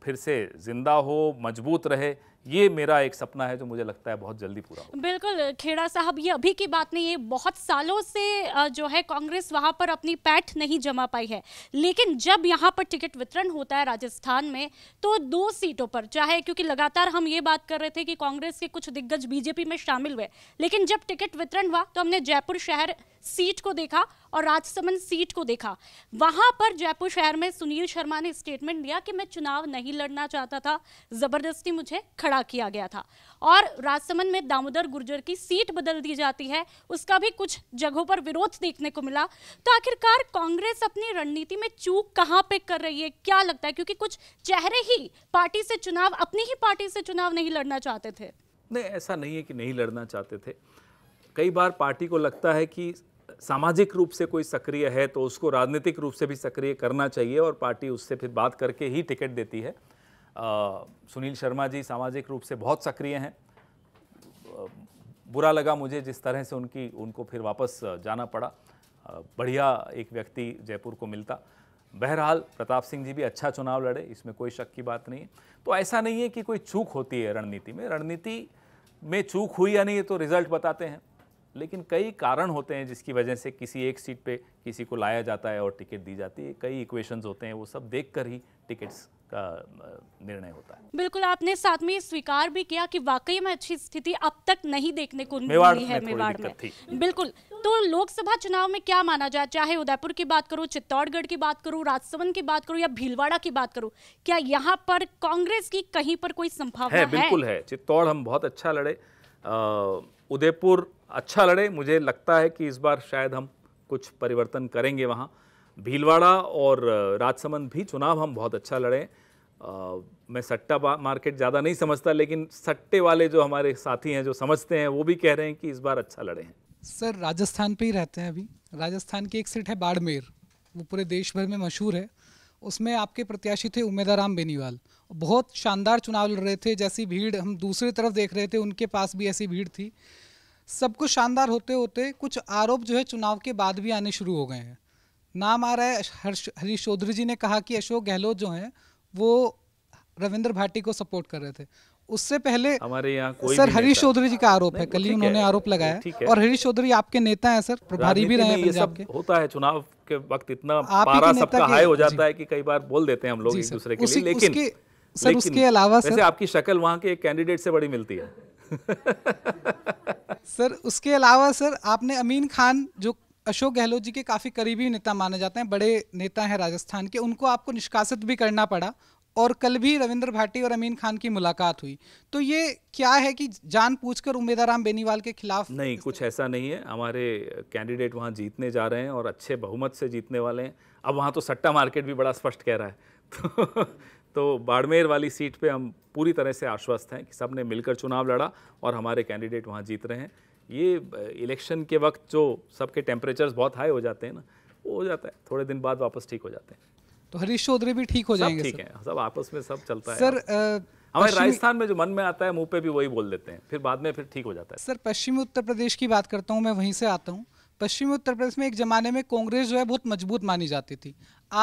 फिर से ज़िंदा हो मजबूत रहे ये मेरा एक सपना है जो मुझे लगता है बहुत जल्दी पूरा होगा बिल्कुल खेड़ा साहब ये अभी की बात नहीं है बहुत सालों से जो है कांग्रेस वहां पर अपनी पैठ नहीं जमा पाई है लेकिन जब यहाँ पर टिकट वितरण होता है राजस्थान में तो दो सीटों पर चाहे क्योंकि लगातार हम ये बात कर रहे थे कि कांग्रेस के कुछ दिग्गज बीजेपी में शामिल हुए लेकिन जब टिकट वितरण हुआ तो हमने जयपुर शहर सीट को देखा और राजसमंद सीट को देखा वहां पर जयपुर शहर में सुनील शर्मा ने स्टेटमेंट दिया कि मैं चुनाव नहीं लड़ना चाहता था ज़बरदस्ती मुझे खड़ा खड़ा किया गया था और राजसमंद में दामोदर गुर्जर की सीट बदल दी जाती है उसका भी कुछ जगहों पर विरोध देखने को मिला तो आखिरकार कांग्रेस अपनी रणनीति में चूक कहाँ पे कर रही है क्या लगता है क्योंकि कुछ चेहरे ही पार्टी से चुनाव अपनी ही पार्टी से चुनाव नहीं लड़ना चाहते थे नहीं ऐसा नहीं है कि नहीं लड़ना चाहते थे कई बार पार्टी को लगता है कि सामाजिक रूप से कोई सक्रिय है तो उसको राजनीतिक रूप से भी सक्रिय करना चाहिए और पार्टी उससे फिर बात करके ही टिकट देती है सुनील शर्मा जी सामाजिक रूप से बहुत सक्रिय हैं बुरा लगा मुझे जिस तरह से उनकी उनको फिर वापस जाना पड़ा बढ़िया एक व्यक्ति जयपुर को मिलता बहरहाल प्रताप सिंह जी भी अच्छा चुनाव लड़े इसमें कोई शक की बात नहीं है तो ऐसा नहीं है कि कोई चूक होती है रणनीति में रणनीति में चूक हुई या नहीं तो रिजल्ट बताते हैं लेकिन कई कारण होते हैं जिसकी वजह से किसी एक सीट पे किसी को लाया जाता है और टिकट दी जाती है कई इक्वेशंस होते हैं वो सब देखकर ही टिकट्स का निर्णय होता है बिल्कुल आपने साथ में स्वीकार भी किया कि वाकई में अच्छी स्थिति अब तक नहीं देखने को मिली है मेवाड़ में बिल्कुल तो लोकसभा चुनाव में क्या माना जाए चाहे उदयपुर की बात करो चित्तौड़गढ़ की बात करो राजसमंद की बात करो या भीलवाड़ा की बात करो क्या यहाँ पर कांग्रेस की कहीं पर कोई संभावना है बिल्कुल है चित्तौड़ हम बहुत अच्छा लड़े उदयपुर अच्छा लड़े मुझे लगता है कि इस बार शायद हम कुछ परिवर्तन करेंगे वहाँ भीलवाड़ा और राजसमंद भी चुनाव हम बहुत अच्छा लड़ें आ, मैं सट्टा मार्केट ज़्यादा नहीं समझता लेकिन सट्टे वाले जो हमारे साथी हैं जो समझते हैं वो भी कह रहे हैं कि इस बार अच्छा लड़े हैं सर राजस्थान पे ही रहते हैं अभी राजस्थान की एक सीट है बाड़मेर वो पूरे देश भर में मशहूर है उसमें आपके प्रत्याशी थे उम्मेदाराम बेनीवाल बहुत शानदार चुनाव लड़ रहे थे जैसी भीड़ हम दूसरी तरफ देख रहे थे उनके पास भी ऐसी भीड़ थी सब कुछ शानदार होते होते कुछ आरोप जो है चुनाव के बाद भी आने शुरू हो गए हैं नाम आ रहा है हर्ष हरीश चौधरी जी ने कहा कि अशोक गहलोत जो हैं वो रविंद्र भाटी को सपोर्ट कर रहे थे उससे पहले हमारे यहाँ सर हरीश चौधरी जी का आरोप है कल ही उन्होंने आरोप लगाया और हरीश चौधरी आपके नेता हैं सर प्रभारी भी रहे हैं पंजाब के होता है चुनाव के वक्त इतना पारा सबका हाई हो जाता है कि कई बार बोल देते हैं हम लोग एक दूसरे के लिए लेकिन सर उसके अलावा सर आपकी शक्ल वहाँ के कैंडिडेट से बड़ी मिलती है सर उसके अलावा सर आपने अमीन खान जो अशोक गहलोत जी के काफ़ी करीबी नेता माने जाते हैं बड़े नेता हैं राजस्थान के उनको आपको निष्कासित भी करना पड़ा और कल भी रविंद्र भाटी और अमीन खान की मुलाकात हुई तो ये क्या है कि जान पूछ कर उम्मीदाराम बेनीवाल के खिलाफ नहीं कुछ ऐसा नहीं है हमारे कैंडिडेट वहाँ जीतने जा रहे हैं और अच्छे बहुमत से जीतने वाले हैं अब वहाँ तो सट्टा मार्केट भी बड़ा स्पष्ट कह रहा है तो तो बाड़मेर वाली सीट पे हम पूरी तरह से आश्वस्त हैं कि सब ने मिलकर चुनाव लड़ा और हमारे कैंडिडेट वहाँ जीत रहे हैं ये इलेक्शन के वक्त जो सबके टेम्परेचर बहुत हाई हो जाते हैं ना वो हो जाता है थोड़े दिन बाद वापस ठीक हो जाते हैं तो हरीश चौधरी भी ठीक हो जाएंगे ठीक है सब आपस में सब चलता है सर हमारे राजस्थान में जो मन में आता है मुंह पे भी वही बोल देते हैं फिर बाद में फिर ठीक हो जाता है सर पश्चिमी उत्तर प्रदेश की बात करता हूँ मैं वहीं से आता हूँ पश्चिमी उत्तर प्रदेश में एक ज़माने में कांग्रेस जो है बहुत मजबूत मानी जाती थी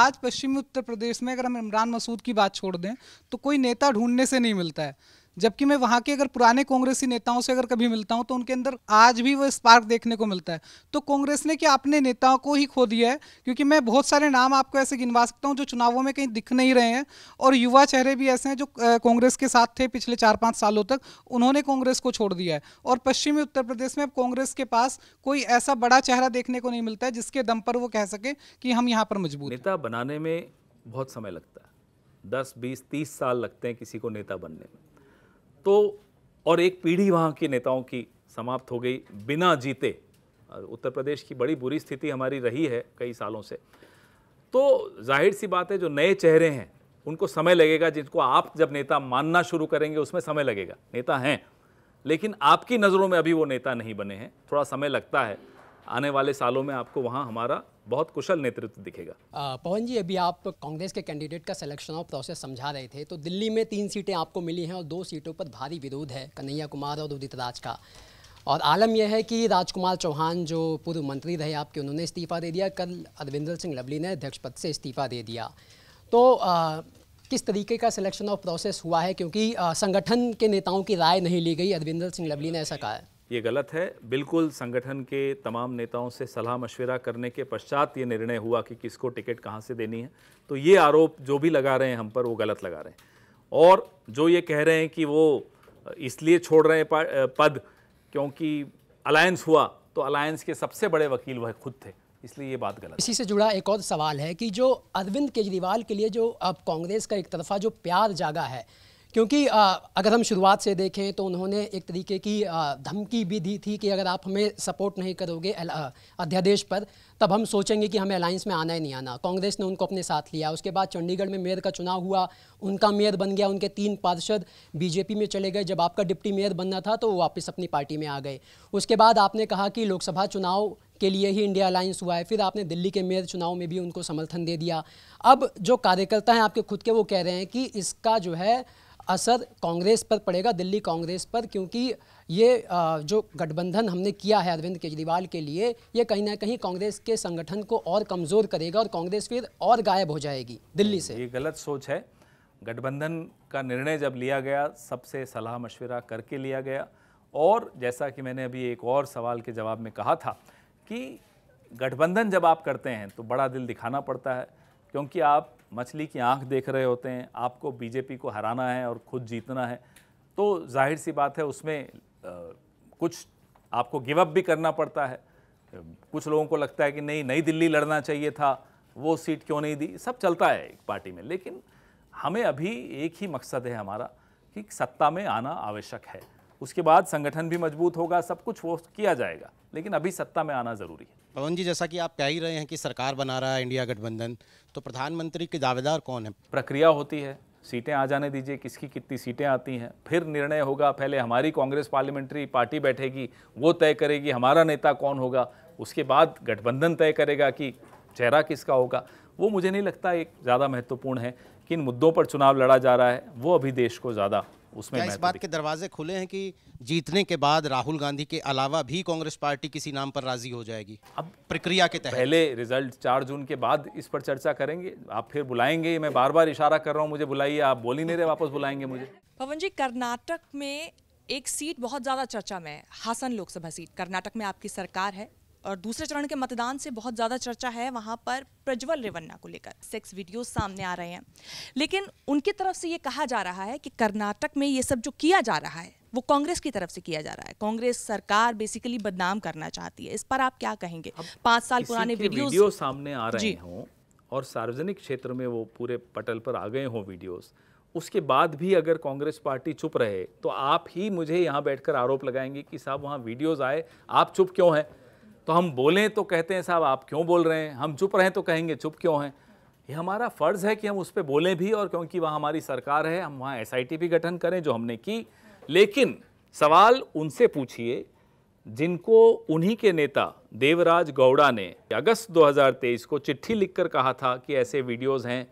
आज पश्चिमी उत्तर प्रदेश में अगर हम इमरान मसूद की बात छोड़ दें तो कोई नेता ढूंढने से नहीं मिलता है जबकि मैं वहाँ के अगर पुराने कांग्रेसी नेताओं से अगर कभी मिलता हूँ तो उनके अंदर आज भी वो स्पार्क देखने को मिलता है तो कांग्रेस ने क्या अपने नेताओं को ही खो दिया है क्योंकि मैं बहुत सारे नाम आपको ऐसे गिनवा सकता हूँ जो चुनावों में कहीं दिख नहीं रहे हैं और युवा चेहरे भी ऐसे हैं जो कांग्रेस के साथ थे पिछले चार पाँच सालों तक उन्होंने कांग्रेस को छोड़ दिया है और पश्चिमी उत्तर प्रदेश में अब कांग्रेस के पास कोई ऐसा बड़ा चेहरा देखने को नहीं मिलता है जिसके दम पर वो कह सके कि हम यहाँ पर मजबूर नेता बनाने में बहुत समय लगता है दस बीस तीस साल लगते हैं किसी को नेता बनने में तो और एक पीढ़ी वहाँ के नेताओं की समाप्त हो गई बिना जीते उत्तर प्रदेश की बड़ी बुरी स्थिति हमारी रही है कई सालों से तो जाहिर सी बात है जो नए चेहरे हैं उनको समय लगेगा जिनको आप जब नेता मानना शुरू करेंगे उसमें समय लगेगा नेता हैं लेकिन आपकी नज़रों में अभी वो नेता नहीं बने हैं थोड़ा समय लगता है आने वाले सालों में आपको वहाँ हमारा बहुत कुशल नेतृत्व दिखेगा पवन जी अभी आप कांग्रेस के कैंडिडेट का सिलेक्शन और प्रोसेस समझा रहे थे तो दिल्ली में तीन सीटें आपको मिली हैं और दो सीटों पर भारी विरोध है कन्हैया कुमार और उदित राज का और आलम यह है कि राजकुमार चौहान जो पूर्व मंत्री रहे आपके उन्होंने इस्तीफा दे दिया कल अरविंदर सिंह लवली ने अध्यक्ष पद से इस्तीफा दे दिया तो आ, किस तरीके का सिलेक्शन ऑफ प्रोसेस हुआ है क्योंकि आ, संगठन के नेताओं की राय नहीं ली गई अरविंदर सिंह लवली ने ऐसा कहा है ये गलत है बिल्कुल संगठन के तमाम नेताओं से सलाह मशवरा करने के पश्चात ये निर्णय हुआ कि किसको टिकट कहाँ से देनी है तो ये आरोप जो भी लगा रहे हैं हम पर वो गलत लगा रहे हैं और जो ये कह रहे हैं कि वो इसलिए छोड़ रहे हैं पद क्योंकि अलायंस हुआ तो अलायंस के सबसे बड़े वकील वह खुद थे इसलिए ये बात गलत इसी से जुड़ा एक और सवाल है कि जो अरविंद केजरीवाल के लिए जो अब कांग्रेस का एक तरफा जो प्यार जागा है क्योंकि अगर हम शुरुआत से देखें तो उन्होंने एक तरीके की धमकी भी दी थी कि अगर आप हमें सपोर्ट नहीं करोगे अध्यादेश पर तब हम सोचेंगे कि हमें अलायंस में आना ही नहीं आना कांग्रेस ने उनको अपने साथ लिया उसके बाद चंडीगढ़ में मेयर का चुनाव हुआ उनका मेयर बन गया उनके तीन पार्षद बीजेपी में चले गए जब आपका डिप्टी मेयर बनना था तो वो वापस अपनी पार्टी में आ गए उसके बाद आपने कहा कि लोकसभा चुनाव के लिए ही इंडिया अलायंस हुआ है फिर आपने दिल्ली के मेयर चुनाव में भी उनको समर्थन दे दिया अब जो कार्यकर्ता हैं आपके खुद के वो कह रहे हैं कि इसका जो है असर कांग्रेस पर पड़ेगा दिल्ली कांग्रेस पर क्योंकि ये जो गठबंधन हमने किया है अरविंद केजरीवाल के लिए ये कहीं ना कहीं कांग्रेस के संगठन को और कमज़ोर करेगा और कांग्रेस फिर और गायब हो जाएगी दिल्ली से ये गलत सोच है गठबंधन का निर्णय जब लिया गया सबसे सलाह मशवरा करके लिया गया और जैसा कि मैंने अभी एक और सवाल के जवाब में कहा था कि गठबंधन जब आप करते हैं तो बड़ा दिल दिखाना पड़ता है क्योंकि आप मछली की आंख देख रहे होते हैं आपको बीजेपी को हराना है और खुद जीतना है तो जाहिर सी बात है उसमें कुछ आपको गिवअप भी करना पड़ता है कुछ लोगों को लगता है कि नहीं नई दिल्ली लड़ना चाहिए था वो सीट क्यों नहीं दी सब चलता है एक पार्टी में लेकिन हमें अभी एक ही मकसद है हमारा कि सत्ता में आना आवश्यक है उसके बाद संगठन भी मजबूत होगा सब कुछ वो किया जाएगा लेकिन अभी सत्ता में आना ज़रूरी है पवन जी जैसा कि आप कह ही रहे हैं कि सरकार बना रहा है इंडिया गठबंधन तो प्रधानमंत्री के दावेदार कौन है प्रक्रिया होती है सीटें आ जाने दीजिए किसकी कितनी सीटें आती हैं फिर निर्णय होगा पहले हमारी कांग्रेस पार्लियामेंट्री पार्टी बैठेगी वो तय करेगी हमारा नेता कौन होगा उसके बाद गठबंधन तय करेगा कि चेहरा किसका होगा वो मुझे नहीं लगता एक ज़्यादा महत्वपूर्ण है किन मुद्दों पर चुनाव लड़ा जा रहा है वो अभी देश को ज़्यादा उसमें क्या इस तो बात के दरवाजे खुले हैं कि जीतने के बाद राहुल गांधी के अलावा भी कांग्रेस पार्टी किसी नाम पर राजी हो जाएगी अब प्रक्रिया के तहत पहले रिजल्ट चार जून के बाद इस पर चर्चा करेंगे आप फिर बुलाएंगे मैं बार बार इशारा कर रहा हूँ मुझे बुलाइए आप बोल ही नहीं रहे वापस बुलाएंगे मुझे पवन जी कर्नाटक में एक सीट बहुत ज़्यादा चर्चा में है हासन लोकसभा सीट कर्नाटक में आपकी सरकार है और दूसरे चरण के मतदान से बहुत ज़्यादा चर्चा है वहाँ पर प्रज्वल रेवन्ना को लेकर सेक्स वीडियो सामने आ रहे हैं लेकिन उनकी तरफ से ये कहा जा रहा है कि कर्नाटक में ये सब जो किया जा रहा है वो कांग्रेस की तरफ से किया जा रहा है कांग्रेस सरकार बेसिकली बदनाम करना चाहती है इस पर आप क्या कहेंगे पांच साल पुराने वीडियो सामने आ रहे हों और सार्वजनिक क्षेत्र में वो पूरे पटल पर आ गए हों वीडियोस उसके बाद भी अगर कांग्रेस पार्टी चुप रहे तो आप ही मुझे यहाँ बैठकर आरोप लगाएंगे कि साहब वहाँ वीडियोस आए आप चुप क्यों हैं तो हम बोलें तो कहते हैं साहब आप क्यों बोल रहे हैं हम चुप रहें तो कहेंगे चुप क्यों हैं ये हमारा फ़र्ज़ है कि हम उस पर बोलें भी और क्योंकि वहाँ हमारी सरकार है हम वहाँ एस भी गठन करें जो हमने की लेकिन सवाल उनसे पूछिए जिनको उन्हीं के नेता देवराज गौड़ा ने अगस्त 2023 को चिट्ठी लिखकर कहा था कि ऐसे वीडियोस हैं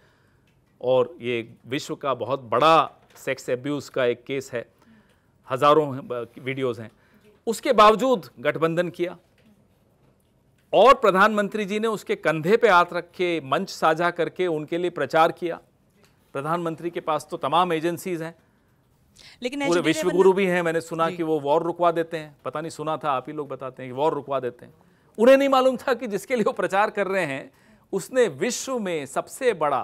और ये विश्व का बहुत बड़ा सेक्स एब्यूज़ का एक केस है हज़ारों वीडियोस हैं उसके बावजूद गठबंधन किया और प्रधानमंत्री जी ने उसके कंधे पे हाथ रख के मंच साझा करके उनके लिए प्रचार किया प्रधानमंत्री के पास तो तमाम एजेंसीज हैं लेकिन पूरे विश्व गुरु मतलब भी हैं मैंने सुना कि वो वॉर रुकवा देते हैं पता नहीं सुना था आप ही लोग बताते हैं कि वॉर रुकवा देते हैं उन्हें नहीं मालूम था कि जिसके लिए वो प्रचार कर रहे हैं उसने विश्व में सबसे बड़ा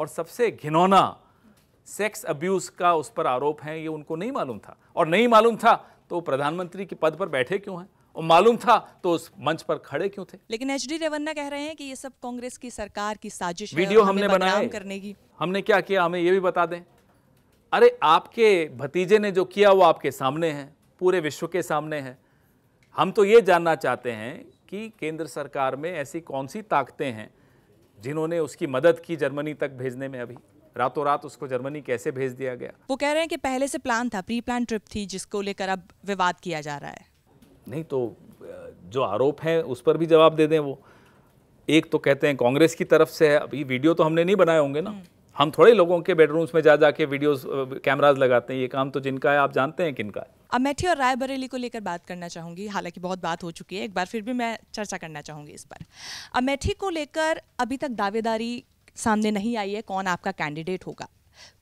और सबसे घिनौना सेक्स अब्यूज का उस पर आरोप है ये उनको नहीं मालूम था और नहीं मालूम था तो प्रधानमंत्री के पद पर बैठे क्यों हैं मालूम था तो उस मंच पर खड़े क्यों थे लेकिन एच डी रेवन्ना कह रहे हैं कि ये सब कांग्रेस की सरकार की साजिश वीडियो हमने बनाया करने की हमने क्या किया हमें ये भी बता दें अरे आपके भतीजे ने जो किया वो आपके सामने है पूरे विश्व के सामने है हम तो ये जानना चाहते हैं कि केंद्र सरकार में ऐसी कौन सी ताकतें हैं जिन्होंने उसकी मदद की जर्मनी तक भेजने में अभी रातों रात उसको जर्मनी कैसे भेज दिया गया वो कह रहे हैं कि पहले से प्लान था प्री प्लान ट्रिप थी जिसको लेकर अब विवाद किया जा रहा है नहीं तो जो आरोप हैं उस पर भी जवाब दे दें वो एक तो कहते हैं कांग्रेस की तरफ से है अभी वीडियो तो हमने नहीं बनाए होंगे ना हम्म। हम थोड़े लोगों के बेडरूम्स में जा जाके वीडियोस कैमराज लगाते हैं ये काम तो जिनका है आप जानते हैं किनका है अमेठी और रायबरेली को लेकर बात करना चाहूंगी हालांकि बहुत बात हो चुकी है एक बार फिर भी मैं चर्चा करना चाहूंगी इस पर अमेठी को लेकर अभी तक दावेदारी सामने नहीं आई है कौन आपका कैंडिडेट होगा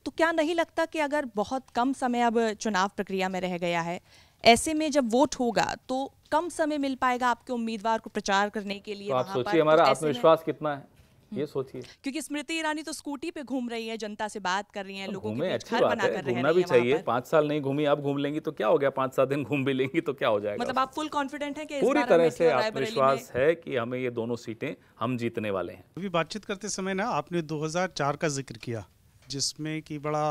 तो क्या नहीं लगता कि अगर बहुत कम समय अब चुनाव प्रक्रिया में रह गया है ऐसे में जब वोट होगा तो कम समय मिल पाएगा आपके उम्मीदवार को प्रचार करने के लिए तो आप सोचिए हमारा आत्मविश्वास कितना है हम्म। ये सोचिए क्योंकि स्मृति ईरानी तो स्कूटी पे घूम रही है जनता से बात कर रही है तो लोगों अच्छी बात बना कर घूमना भी चाहिए पांच साल नहीं घूमी अब घूम लेंगी तो क्या हो गया पांच सात दिन घूम भी लेंगी तो क्या हो जाएगा मतलब आप फुल कॉन्फिडेंट है पूरी तरह से आत्मविश्वास है कि हमें ये दोनों सीटें हम जीतने वाले हैं अभी बातचीत करते समय ना आपने 2004 का जिक्र किया जिसमें कि बड़ा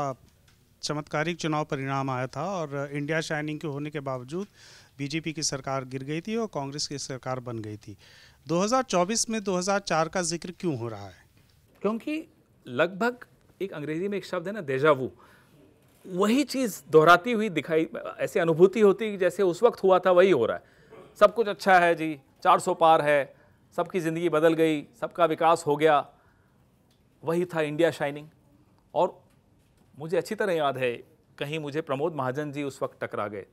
चमत्कारिक चुनाव परिणाम आया था और इंडिया शाइनिंग के होने के बावजूद बीजेपी की सरकार गिर गई थी और कांग्रेस की सरकार बन गई थी 2024 में 2004 का जिक्र क्यों हो रहा है क्योंकि लगभग एक अंग्रेजी में एक शब्द है ना देजावू वही चीज़ दोहराती हुई दिखाई ऐसी अनुभूति होती है जैसे उस वक्त हुआ था वही हो रहा है सब कुछ अच्छा है जी 400 पार है सबकी ज़िंदगी बदल गई सबका विकास हो गया वही था इंडिया शाइनिंग और मुझे अच्छी तरह याद है कहीं मुझे प्रमोद महाजन जी उस वक्त टकरा गए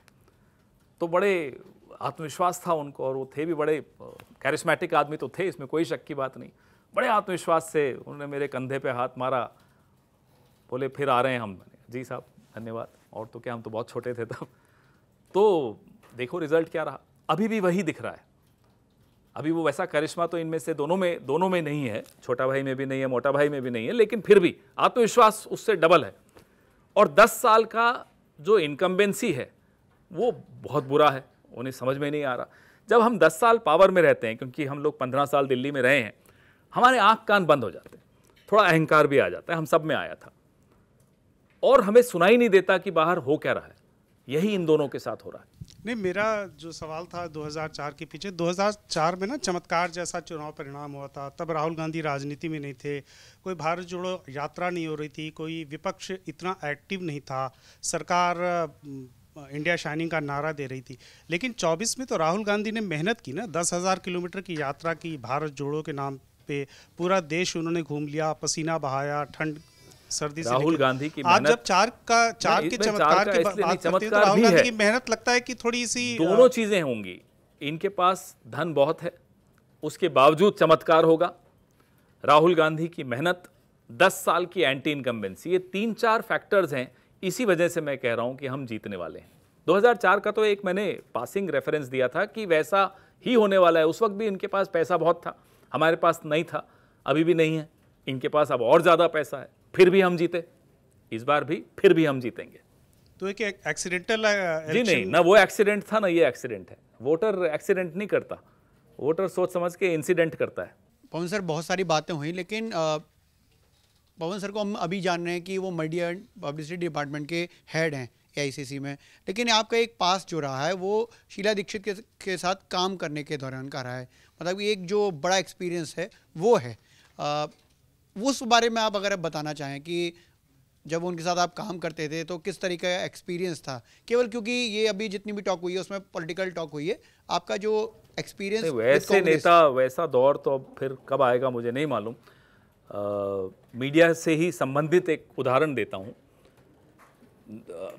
तो बड़े आत्मविश्वास था उनको और वो थे भी बड़े कैरिस्मेटिक आदमी तो थे इसमें कोई शक की बात नहीं बड़े आत्मविश्वास से उन्होंने मेरे कंधे पे हाथ मारा बोले फिर आ रहे हैं हम मैंने जी साहब धन्यवाद और तो क्या हम तो बहुत छोटे थे तब तो देखो रिजल्ट क्या रहा अभी भी वही दिख रहा है अभी वो वैसा करिश्मा तो इनमें से दोनों में दोनों में नहीं है छोटा भाई में भी नहीं है मोटा भाई में भी नहीं है लेकिन फिर भी आत्मविश्वास उससे डबल है और 10 साल का जो इनकम्बेंसी है वो बहुत बुरा है उन्हें समझ में नहीं आ रहा जब हम 10 साल पावर में रहते हैं क्योंकि हम लोग 15 साल दिल्ली में रहे हैं हमारे आँख कान बंद हो जाते हैं थोड़ा अहंकार भी आ जाता है हम सब में आया था और हमें सुनाई नहीं देता कि बाहर हो क्या रहा है यही इन दोनों के साथ हो रहा है नहीं मेरा जो सवाल था 2004 के पीछे 2004 में ना चमत्कार जैसा चुनाव परिणाम हुआ था तब राहुल गांधी राजनीति में नहीं थे कोई भारत जोड़ो यात्रा नहीं हो रही थी कोई विपक्ष इतना एक्टिव नहीं था सरकार इंडिया शाइनिंग का नारा दे रही थी लेकिन 24 में तो राहुल गांधी ने मेहनत की ना दस हज़ार किलोमीटर की यात्रा की भारत जोड़ो के नाम पे पूरा देश उन्होंने घूम लिया पसीना बहाया ठंड सर्दी राहुल गांधी की मेहनत जब चार का चार के चमत्कार की बात करते हैं तो राहुल गांधी की मेहनत लगता है कि थोड़ी सी दोनों चीजें होंगी इनके पास धन बहुत है उसके बावजूद चमत्कार होगा राहुल गांधी की मेहनत 10 साल की एंटी इनकम्बेंसी ये तीन चार फैक्टर्स हैं इसी वजह से मैं कह रहा हूं कि हम जीतने वाले हैं 2004 का तो एक मैंने पासिंग रेफरेंस दिया था कि वैसा ही होने वाला है उस वक्त भी इनके पास पैसा बहुत था हमारे पास नहीं था अभी भी नहीं है इनके पास अब और ज़्यादा पैसा है फिर भी हम जीते इस बार भी फिर भी हम जीतेंगे तो एक एक्सीडेंटल uh, जी नहीं ना वो एक्सीडेंट था ना ये एक्सीडेंट है वोटर एक्सीडेंट नहीं करता वोटर सोच समझ के इंसिडेंट करता है पवन सर बहुत सारी बातें हुई लेकिन uh, पवन सर को हम अभी जान रहे हैं कि वो मीडिया पब्लिसिटी डिपार्टमेंट के हेड हैं एआईसीसी में लेकिन आपका एक पास जो रहा है वो शीला दीक्षित के, के साथ काम करने के दौरान का रहा है मतलब एक जो बड़ा एक्सपीरियंस है वो है आ, uh, उस बारे में आप अगर आप बताना चाहें कि जब उनके साथ आप काम करते थे तो किस तरीके का एक्सपीरियंस था केवल क्योंकि ये अभी जितनी भी टॉक हुई है उसमें पॉलिटिकल टॉक हुई है आपका जो एक्सपीरियंस वैसे नेता वैसा दौर तो अब फिर कब आएगा मुझे नहीं मालूम मीडिया से ही संबंधित एक उदाहरण देता हूँ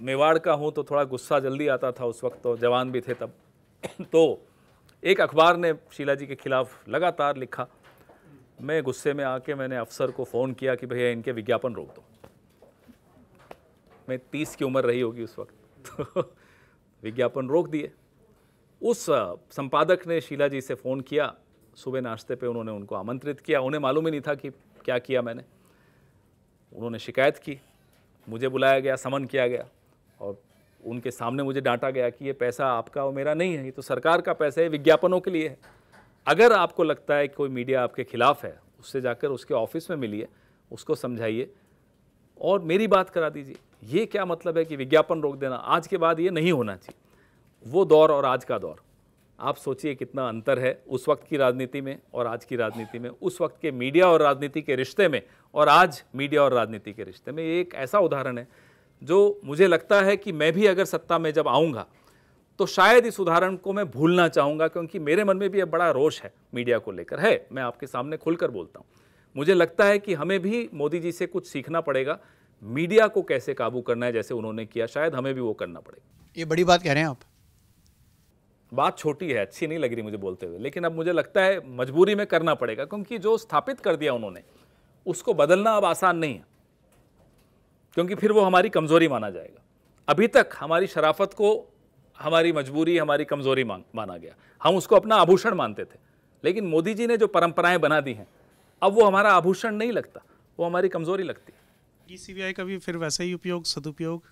मेवाड़ का हूँ तो थोड़ा गुस्सा जल्दी आता था उस वक्त तो जवान भी थे तब तो एक अखबार ने शीला जी के खिलाफ लगातार लिखा मैं गुस्से में आके मैंने अफसर को फ़ोन किया कि भैया इनके विज्ञापन रोक दो मैं तीस की उम्र रही होगी उस वक्त तो विज्ञापन रोक दिए उस संपादक ने शीला जी से फ़ोन किया सुबह नाश्ते पे उन्होंने उनको आमंत्रित किया उन्हें मालूम ही नहीं था कि क्या किया मैंने उन्होंने शिकायत की मुझे बुलाया गया समन किया गया और उनके सामने मुझे डांटा गया कि ये पैसा आपका और मेरा नहीं है ये तो सरकार का पैसा है विज्ञापनों के लिए है अगर आपको लगता है कोई मीडिया आपके खिलाफ है उससे जाकर उसके ऑफिस में मिलिए उसको समझाइए और मेरी बात करा दीजिए ये क्या मतलब है कि विज्ञापन रोक देना आज के बाद ये नहीं होना चाहिए वो दौर और आज का दौर आप सोचिए कितना अंतर है उस वक्त की राजनीति में और आज की राजनीति में उस वक्त के मीडिया और राजनीति के रिश्ते में और आज मीडिया और राजनीति के रिश्ते में ये एक ऐसा उदाहरण है जो मुझे लगता है कि मैं भी अगर सत्ता में जब आऊँगा तो शायद इस उदाहरण को मैं भूलना चाहूँगा क्योंकि मेरे मन में भी अब बड़ा रोष है मीडिया को लेकर है मैं आपके सामने खुलकर बोलता हूँ मुझे लगता है कि हमें भी मोदी जी से कुछ सीखना पड़ेगा मीडिया को कैसे काबू करना है जैसे उन्होंने किया शायद हमें भी वो करना पड़ेगा ये बड़ी बात कह रहे हैं आप बात छोटी है अच्छी नहीं लग रही मुझे बोलते हुए लेकिन अब मुझे लगता है मजबूरी में करना पड़ेगा क्योंकि जो स्थापित कर दिया उन्होंने उसको बदलना अब आसान नहीं है क्योंकि फिर वो हमारी कमज़ोरी माना जाएगा अभी तक हमारी शराफत को हमारी मजबूरी हमारी कमज़ोरी माना गया हम उसको अपना आभूषण मानते थे लेकिन मोदी जी ने जो परंपराएं बना दी हैं अब वो हमारा आभूषण नहीं लगता वो हमारी कमज़ोरी लगती है ई सी का भी फिर वैसा ही उपयोग सदुपयोग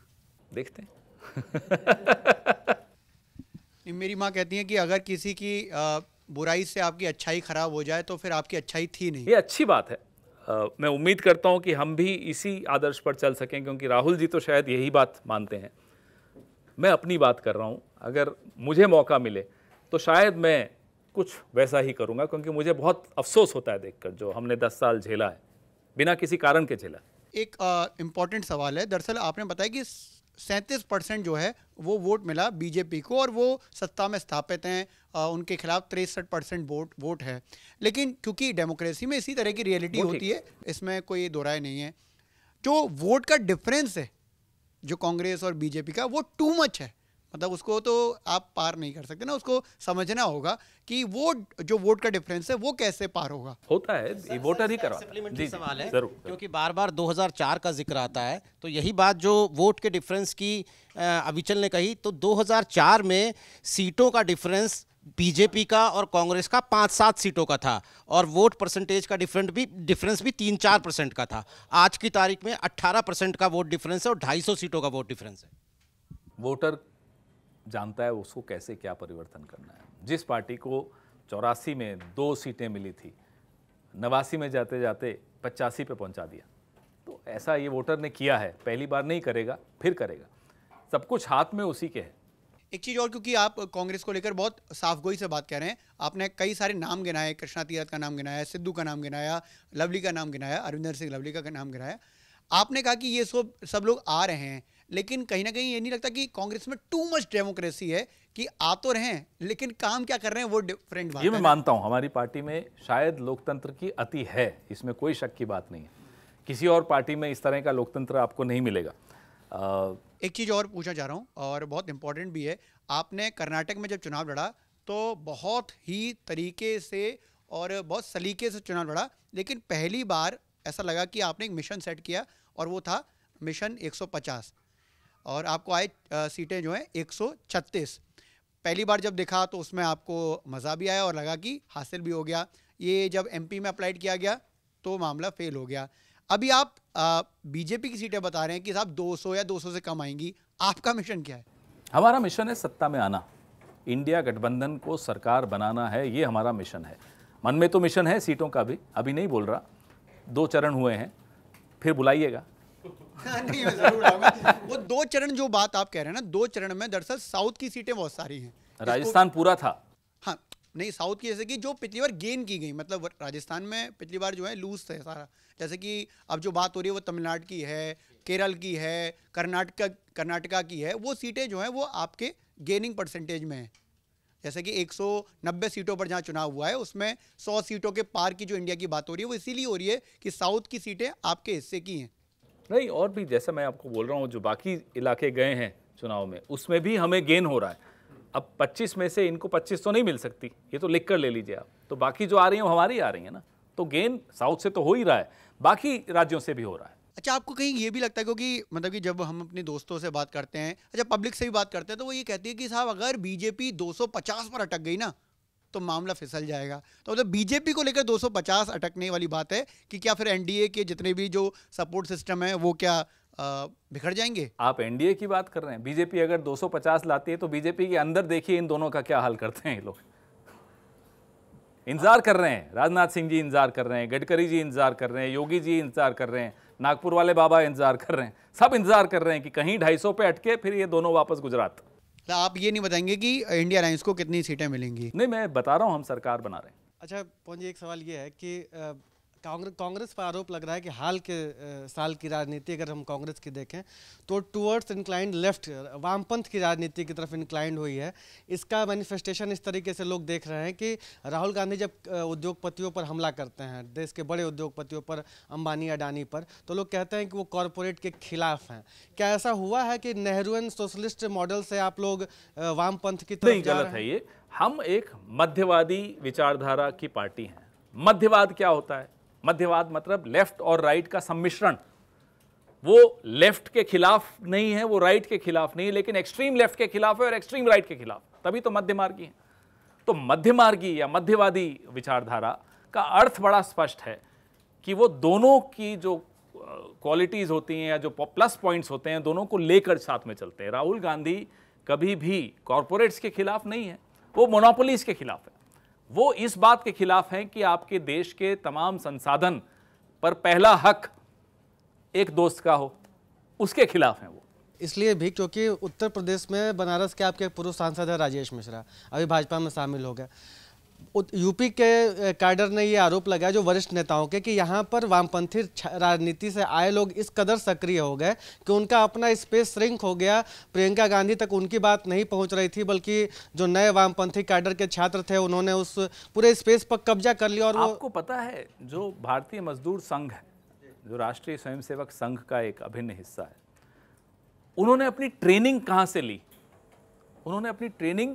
देखते हैं मेरी माँ कहती है कि अगर किसी की बुराई से आपकी अच्छाई खराब हो जाए तो फिर आपकी अच्छाई थी नहीं ये अच्छी बात है आ, मैं उम्मीद करता हूँ कि हम भी इसी आदर्श पर चल सकें क्योंकि राहुल जी तो शायद यही बात मानते हैं मैं अपनी बात कर रहा हूँ अगर मुझे मौका मिले तो शायद मैं कुछ वैसा ही करूँगा क्योंकि मुझे बहुत अफसोस होता है देखकर जो हमने दस साल झेला है बिना किसी कारण के झेला एक इम्पॉर्टेंट सवाल है दरअसल आपने बताया कि सैंतीस परसेंट जो है वो वोट मिला बीजेपी को और वो सत्ता में स्थापित हैं उनके खिलाफ तिरसठ परसेंट वोट वोट है लेकिन क्योंकि डेमोक्रेसी में इसी तरह की रियलिटी होती है इसमें कोई दोराय नहीं है जो वोट का डिफरेंस है जो कांग्रेस और बीजेपी का वो टू मच है मतलब उसको तो आप पार नहीं कर सकते ना उसको समझना होगा कि वो जो वोट का डिफरेंस है वो कैसे पार होगा होता है वोटर ही करवा सवाल है क्योंकि बार बार 2004 का जिक्र आता है तो यही बात जो वोट के डिफरेंस की अविचल ने कही तो 2004 में सीटों का डिफरेंस बीजेपी का और कांग्रेस का पाँच सात सीटों का था और वोट परसेंटेज का डिफरेंट भी डिफरेंस भी तीन चार परसेंट का था आज की तारीख में अट्ठारह परसेंट का वोट डिफरेंस है और ढाई सौ सीटों का वोट डिफरेंस है वोटर जानता है उसको कैसे क्या परिवर्तन करना है जिस पार्टी को चौरासी में दो सीटें मिली थी नवासी में जाते जाते पचासी पे पहुंचा दिया तो ऐसा ये वोटर ने किया है पहली बार नहीं करेगा फिर करेगा सब कुछ हाथ में उसी के है एक चीज़ और क्योंकि आप कांग्रेस को लेकर बहुत साफ गोई से बात कह रहे हैं आपने कई सारे नाम गिनाए कृष्णा तीरथ का नाम गिनाया सिद्धू का नाम गिनाया लवली का नाम गिनाया अरविंदर सिंह लवली का नाम गिनाया आपने कहा कि ये सब सब लोग आ रहे हैं लेकिन कहीं ना कहीं ये नहीं लगता कि कांग्रेस में टू मच डेमोक्रेसी है कि आ तो रहे हैं लेकिन काम क्या कर रहे हैं वो डिफरेंट बात ये मैं मानता हूँ हमारी पार्टी में शायद लोकतंत्र की अति है इसमें कोई शक की बात नहीं है किसी और पार्टी में इस तरह का लोकतंत्र आपको नहीं मिलेगा एक चीज़ और पूछना चाह रहा हूँ और बहुत इंपॉर्टेंट भी है आपने कर्नाटक में जब चुनाव लड़ा तो बहुत ही तरीके से और बहुत सलीके से चुनाव लड़ा लेकिन पहली बार ऐसा लगा कि आपने एक मिशन सेट किया और वो था मिशन 150 और आपको आए सीटें जो हैं 136 पहली बार जब देखा तो उसमें आपको मज़ा भी आया और लगा कि हासिल भी हो गया ये जब एमपी में अप्लाइड किया गया तो मामला फेल हो गया अभी आप बीजेपी की सीटें बता रहे हैं कि साहब 200 या 200 से कम आएंगी आपका मिशन क्या है हमारा मिशन है सत्ता में आना इंडिया गठबंधन को सरकार बनाना है ये हमारा मिशन है मन में तो मिशन है सीटों का भी अभी नहीं बोल रहा दो चरण हुए हैं फिर बुलाइएगा नहीं वो दो चरण जो बात आप कह रहे हैं ना दो चरण में दरअसल साउथ की सीटें बहुत सारी हैं राजस्थान पूरा था नहीं साउथ की जैसे कि जो पिछली बार गेन की गई मतलब राजस्थान में पिछली बार जो है लूज थे सारा जैसे कि अब जो बात हो रही है वो तमिलनाडु की है केरल की है कर्नाटका कर्नाटका की है वो सीटें जो हैं वो आपके गेनिंग परसेंटेज में हैं जैसे कि 190 सीटों पर जहाँ चुनाव हुआ है उसमें 100 सीटों के पार की जो इंडिया की बात हो रही है वो इसीलिए हो रही है कि साउथ की सीटें आपके हिस्से की हैं नहीं और भी जैसे मैं आपको बोल रहा हूँ जो बाकी इलाके गए हैं चुनाव में उसमें भी हमें गेन हो रहा है अब 25 में से इनको 25 तो नहीं मिल सकती ये तो लिख कर ले लीजिए आप तो बाकी जो आ रही हैं हमारी आ रही हैं ना तो गेन साउथ से तो हो ही रहा है बाकी राज्यों से भी हो रहा है अच्छा आपको कहीं ये भी लगता है क्योंकि मतलब कि जब हम अपने दोस्तों से बात करते हैं अच्छा पब्लिक से भी बात करते हैं तो वो ये कहती है कि साहब अगर बीजेपी 250 पर अटक गई ना तो मामला फिसल जाएगा तो मतलब बीजेपी को लेकर 250 अटकने वाली बात है कि क्या फिर एनडीए के जितने भी जो सपोर्ट सिस्टम है वो क्या बिखर जाएंगे आप एनडीए की बात कर रहे हैं बीजेपी अगर 250 लाती है तो बीजेपी के अंदर देखिए इन दोनों का क्या हाल करते हैं ये लोग इंतजार कर रहे हैं राजनाथ सिंह जी इंतजार कर रहे हैं गडकरी जी इंतजार कर रहे हैं योगी जी इंतजार कर रहे हैं नागपुर वाले बाबा इंतजार कर रहे हैं सब इंतजार कर रहे हैं कि कहीं ढाई सौ पे अटके फिर ये दोनों वापस गुजरात तो आप ये नहीं बताएंगे कि इंडिया अलायंस को कितनी सीटें मिलेंगी नहीं मैं बता रहा हूँ हम सरकार बना रहे हैं अच्छा पवन एक सवाल ये है कि आ... कांग्रेस कांग्रेस पर आरोप लग रहा है कि हाल के साल की राजनीति अगर हम कांग्रेस की देखें तो टूवर्ड्स इंक्लाइंड लेफ्ट वामपंथ की राजनीति की तरफ इंक्लाइंड हुई है इसका मैनिफेस्टेशन इस तरीके से लोग देख रहे हैं कि राहुल गांधी जब उद्योगपतियों पर हमला करते हैं देश के बड़े उद्योगपतियों पर अंबानी अडानी पर तो लोग कहते हैं कि वो कॉरपोरेट के खिलाफ हैं क्या ऐसा हुआ है कि नेहरून सोशलिस्ट मॉडल से आप लोग वामपंथ की तरफ गलत है ये हम एक मध्यवादी विचारधारा की पार्टी हैं मध्यवाद क्या होता है मध्यवाद मतलब लेफ्ट और राइट का सम्मिश्रण वो लेफ्ट के खिलाफ नहीं है वो राइट के खिलाफ नहीं लेकिन एक्सट्रीम लेफ्ट के खिलाफ है और एक्सट्रीम राइट के खिलाफ तभी तो मध्य मार्गी है तो मध्य मार्गी या मध्यवादी विचारधारा का अर्थ बड़ा स्पष्ट है कि वो दोनों की जो क्वालिटीज़ होती हैं या जो प्लस पॉइंट्स होते हैं दोनों को लेकर साथ में चलते हैं राहुल गांधी कभी भी कॉरपोरेट्स के खिलाफ नहीं है वो मोनोपोलीज के खिलाफ है वो इस बात के खिलाफ हैं कि आपके देश के तमाम संसाधन पर पहला हक एक दोस्त का हो उसके खिलाफ हैं वो इसलिए भी क्योंकि उत्तर प्रदेश में बनारस के आपके पूर्व सांसद है राजेश मिश्रा अभी भाजपा में शामिल हो गए यूपी के कैडर ने ये आरोप लगाया जो वरिष्ठ नेताओं के कि यहाँ पर वामपंथी राजनीति से आए लोग इस कदर सक्रिय हो गए कि उनका अपना स्पेस श्रिंक हो गया प्रियंका गांधी तक उनकी बात नहीं पहुँच रही थी बल्कि जो नए वामपंथी कैडर के छात्र थे उन्होंने उस पूरे स्पेस पर कब्जा कर लिया और आपको पता है जो भारतीय मजदूर संघ है जो राष्ट्रीय स्वयंसेवक संघ का एक अभिन्न हिस्सा है उन्होंने अपनी ट्रेनिंग कहाँ से ली उन्होंने अपनी ट्रेनिंग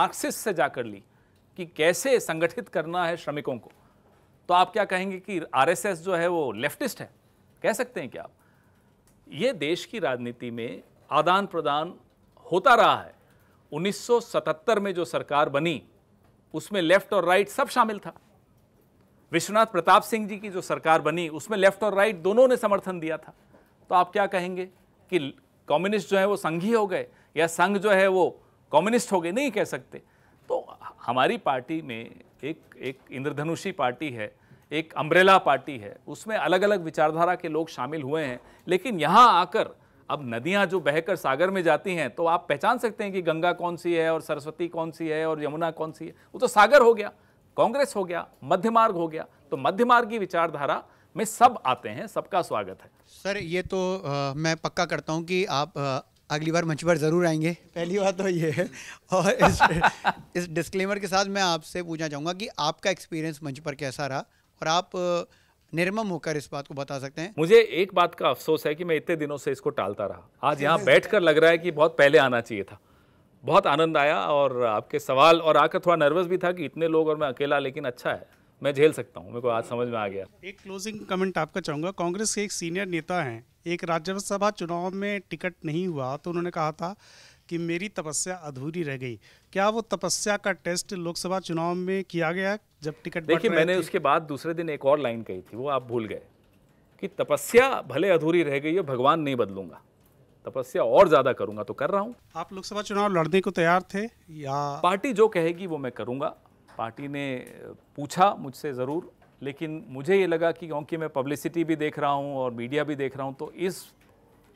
मार्क्सिस्ट से जाकर ली कि कैसे संगठित करना है श्रमिकों को तो आप क्या कहेंगे कि आरएसएस जो है वो लेफ्टिस्ट है कह सकते हैं क्या आप ये देश की राजनीति में आदान प्रदान होता रहा है 1977 में जो सरकार बनी उसमें लेफ्ट और राइट सब शामिल था विश्वनाथ प्रताप सिंह जी की जो सरकार बनी उसमें लेफ्ट और राइट दोनों ने समर्थन दिया था तो आप क्या कहेंगे कि कम्युनिस्ट जो है वो संघी हो गए या संघ जो है वो कम्युनिस्ट हो गए नहीं कह सकते तो हमारी पार्टी में एक एक इंद्रधनुषी पार्टी है एक अम्ब्रेला पार्टी है उसमें अलग अलग विचारधारा के लोग शामिल हुए हैं लेकिन यहाँ आकर अब नदियाँ जो बहकर सागर में जाती हैं तो आप पहचान सकते हैं कि गंगा कौन सी है और सरस्वती कौन सी है और यमुना कौन सी है वो तो सागर हो गया कांग्रेस हो गया मध्य मार्ग हो गया तो मध्य मार्ग की विचारधारा में सब आते हैं सबका स्वागत है सर ये तो आ, मैं पक्का करता हूँ कि आप अगली बार मंच पर ज़रूर आएंगे पहली बात तो ये है और इस इस डिस्क्लेमर के साथ मैं आपसे पूछना चाहूँगा कि आपका एक्सपीरियंस मंच पर कैसा रहा और आप निर्मम होकर इस बात को बता सकते हैं मुझे एक बात का अफसोस है कि मैं इतने दिनों से इसको टालता रहा आज यहाँ बैठ कर लग रहा है कि बहुत पहले आना चाहिए था बहुत आनंद आया और आपके सवाल और आकर थोड़ा नर्वस भी था कि इतने लोग और मैं अकेला लेकिन अच्छा है मैं झेल सकता हूँ मेरे को आज समझ में आ गया एक क्लोजिंग कमेंट आपका चाहूँगा कांग्रेस के एक सीनियर नेता हैं एक राज्यसभा चुनाव में टिकट नहीं हुआ तो उन्होंने कहा था कि मेरी तपस्या अधूरी रह गई क्या वो तपस्या का टेस्ट लोकसभा चुनाव में किया गया जब टिकट देखिए मैंने उसके बाद दूसरे दिन एक और लाइन कही थी वो आप भूल गए कि तपस्या भले अधूरी रह गई है भगवान नहीं बदलूंगा तपस्या और ज्यादा करूंगा तो कर रहा हूँ आप लोकसभा चुनाव लड़ने को तैयार थे या पार्टी जो कहेगी वो मैं करूंगा पार्टी ने पूछा मुझसे ज़रूर लेकिन मुझे ये लगा कि क्योंकि मैं पब्लिसिटी भी देख रहा हूँ और मीडिया भी देख रहा हूँ तो इस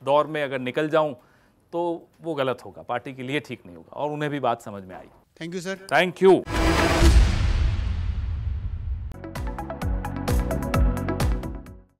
दौर में अगर निकल जाऊँ तो वो गलत होगा पार्टी के लिए ठीक नहीं होगा और उन्हें भी बात समझ में आई thank you sir thank you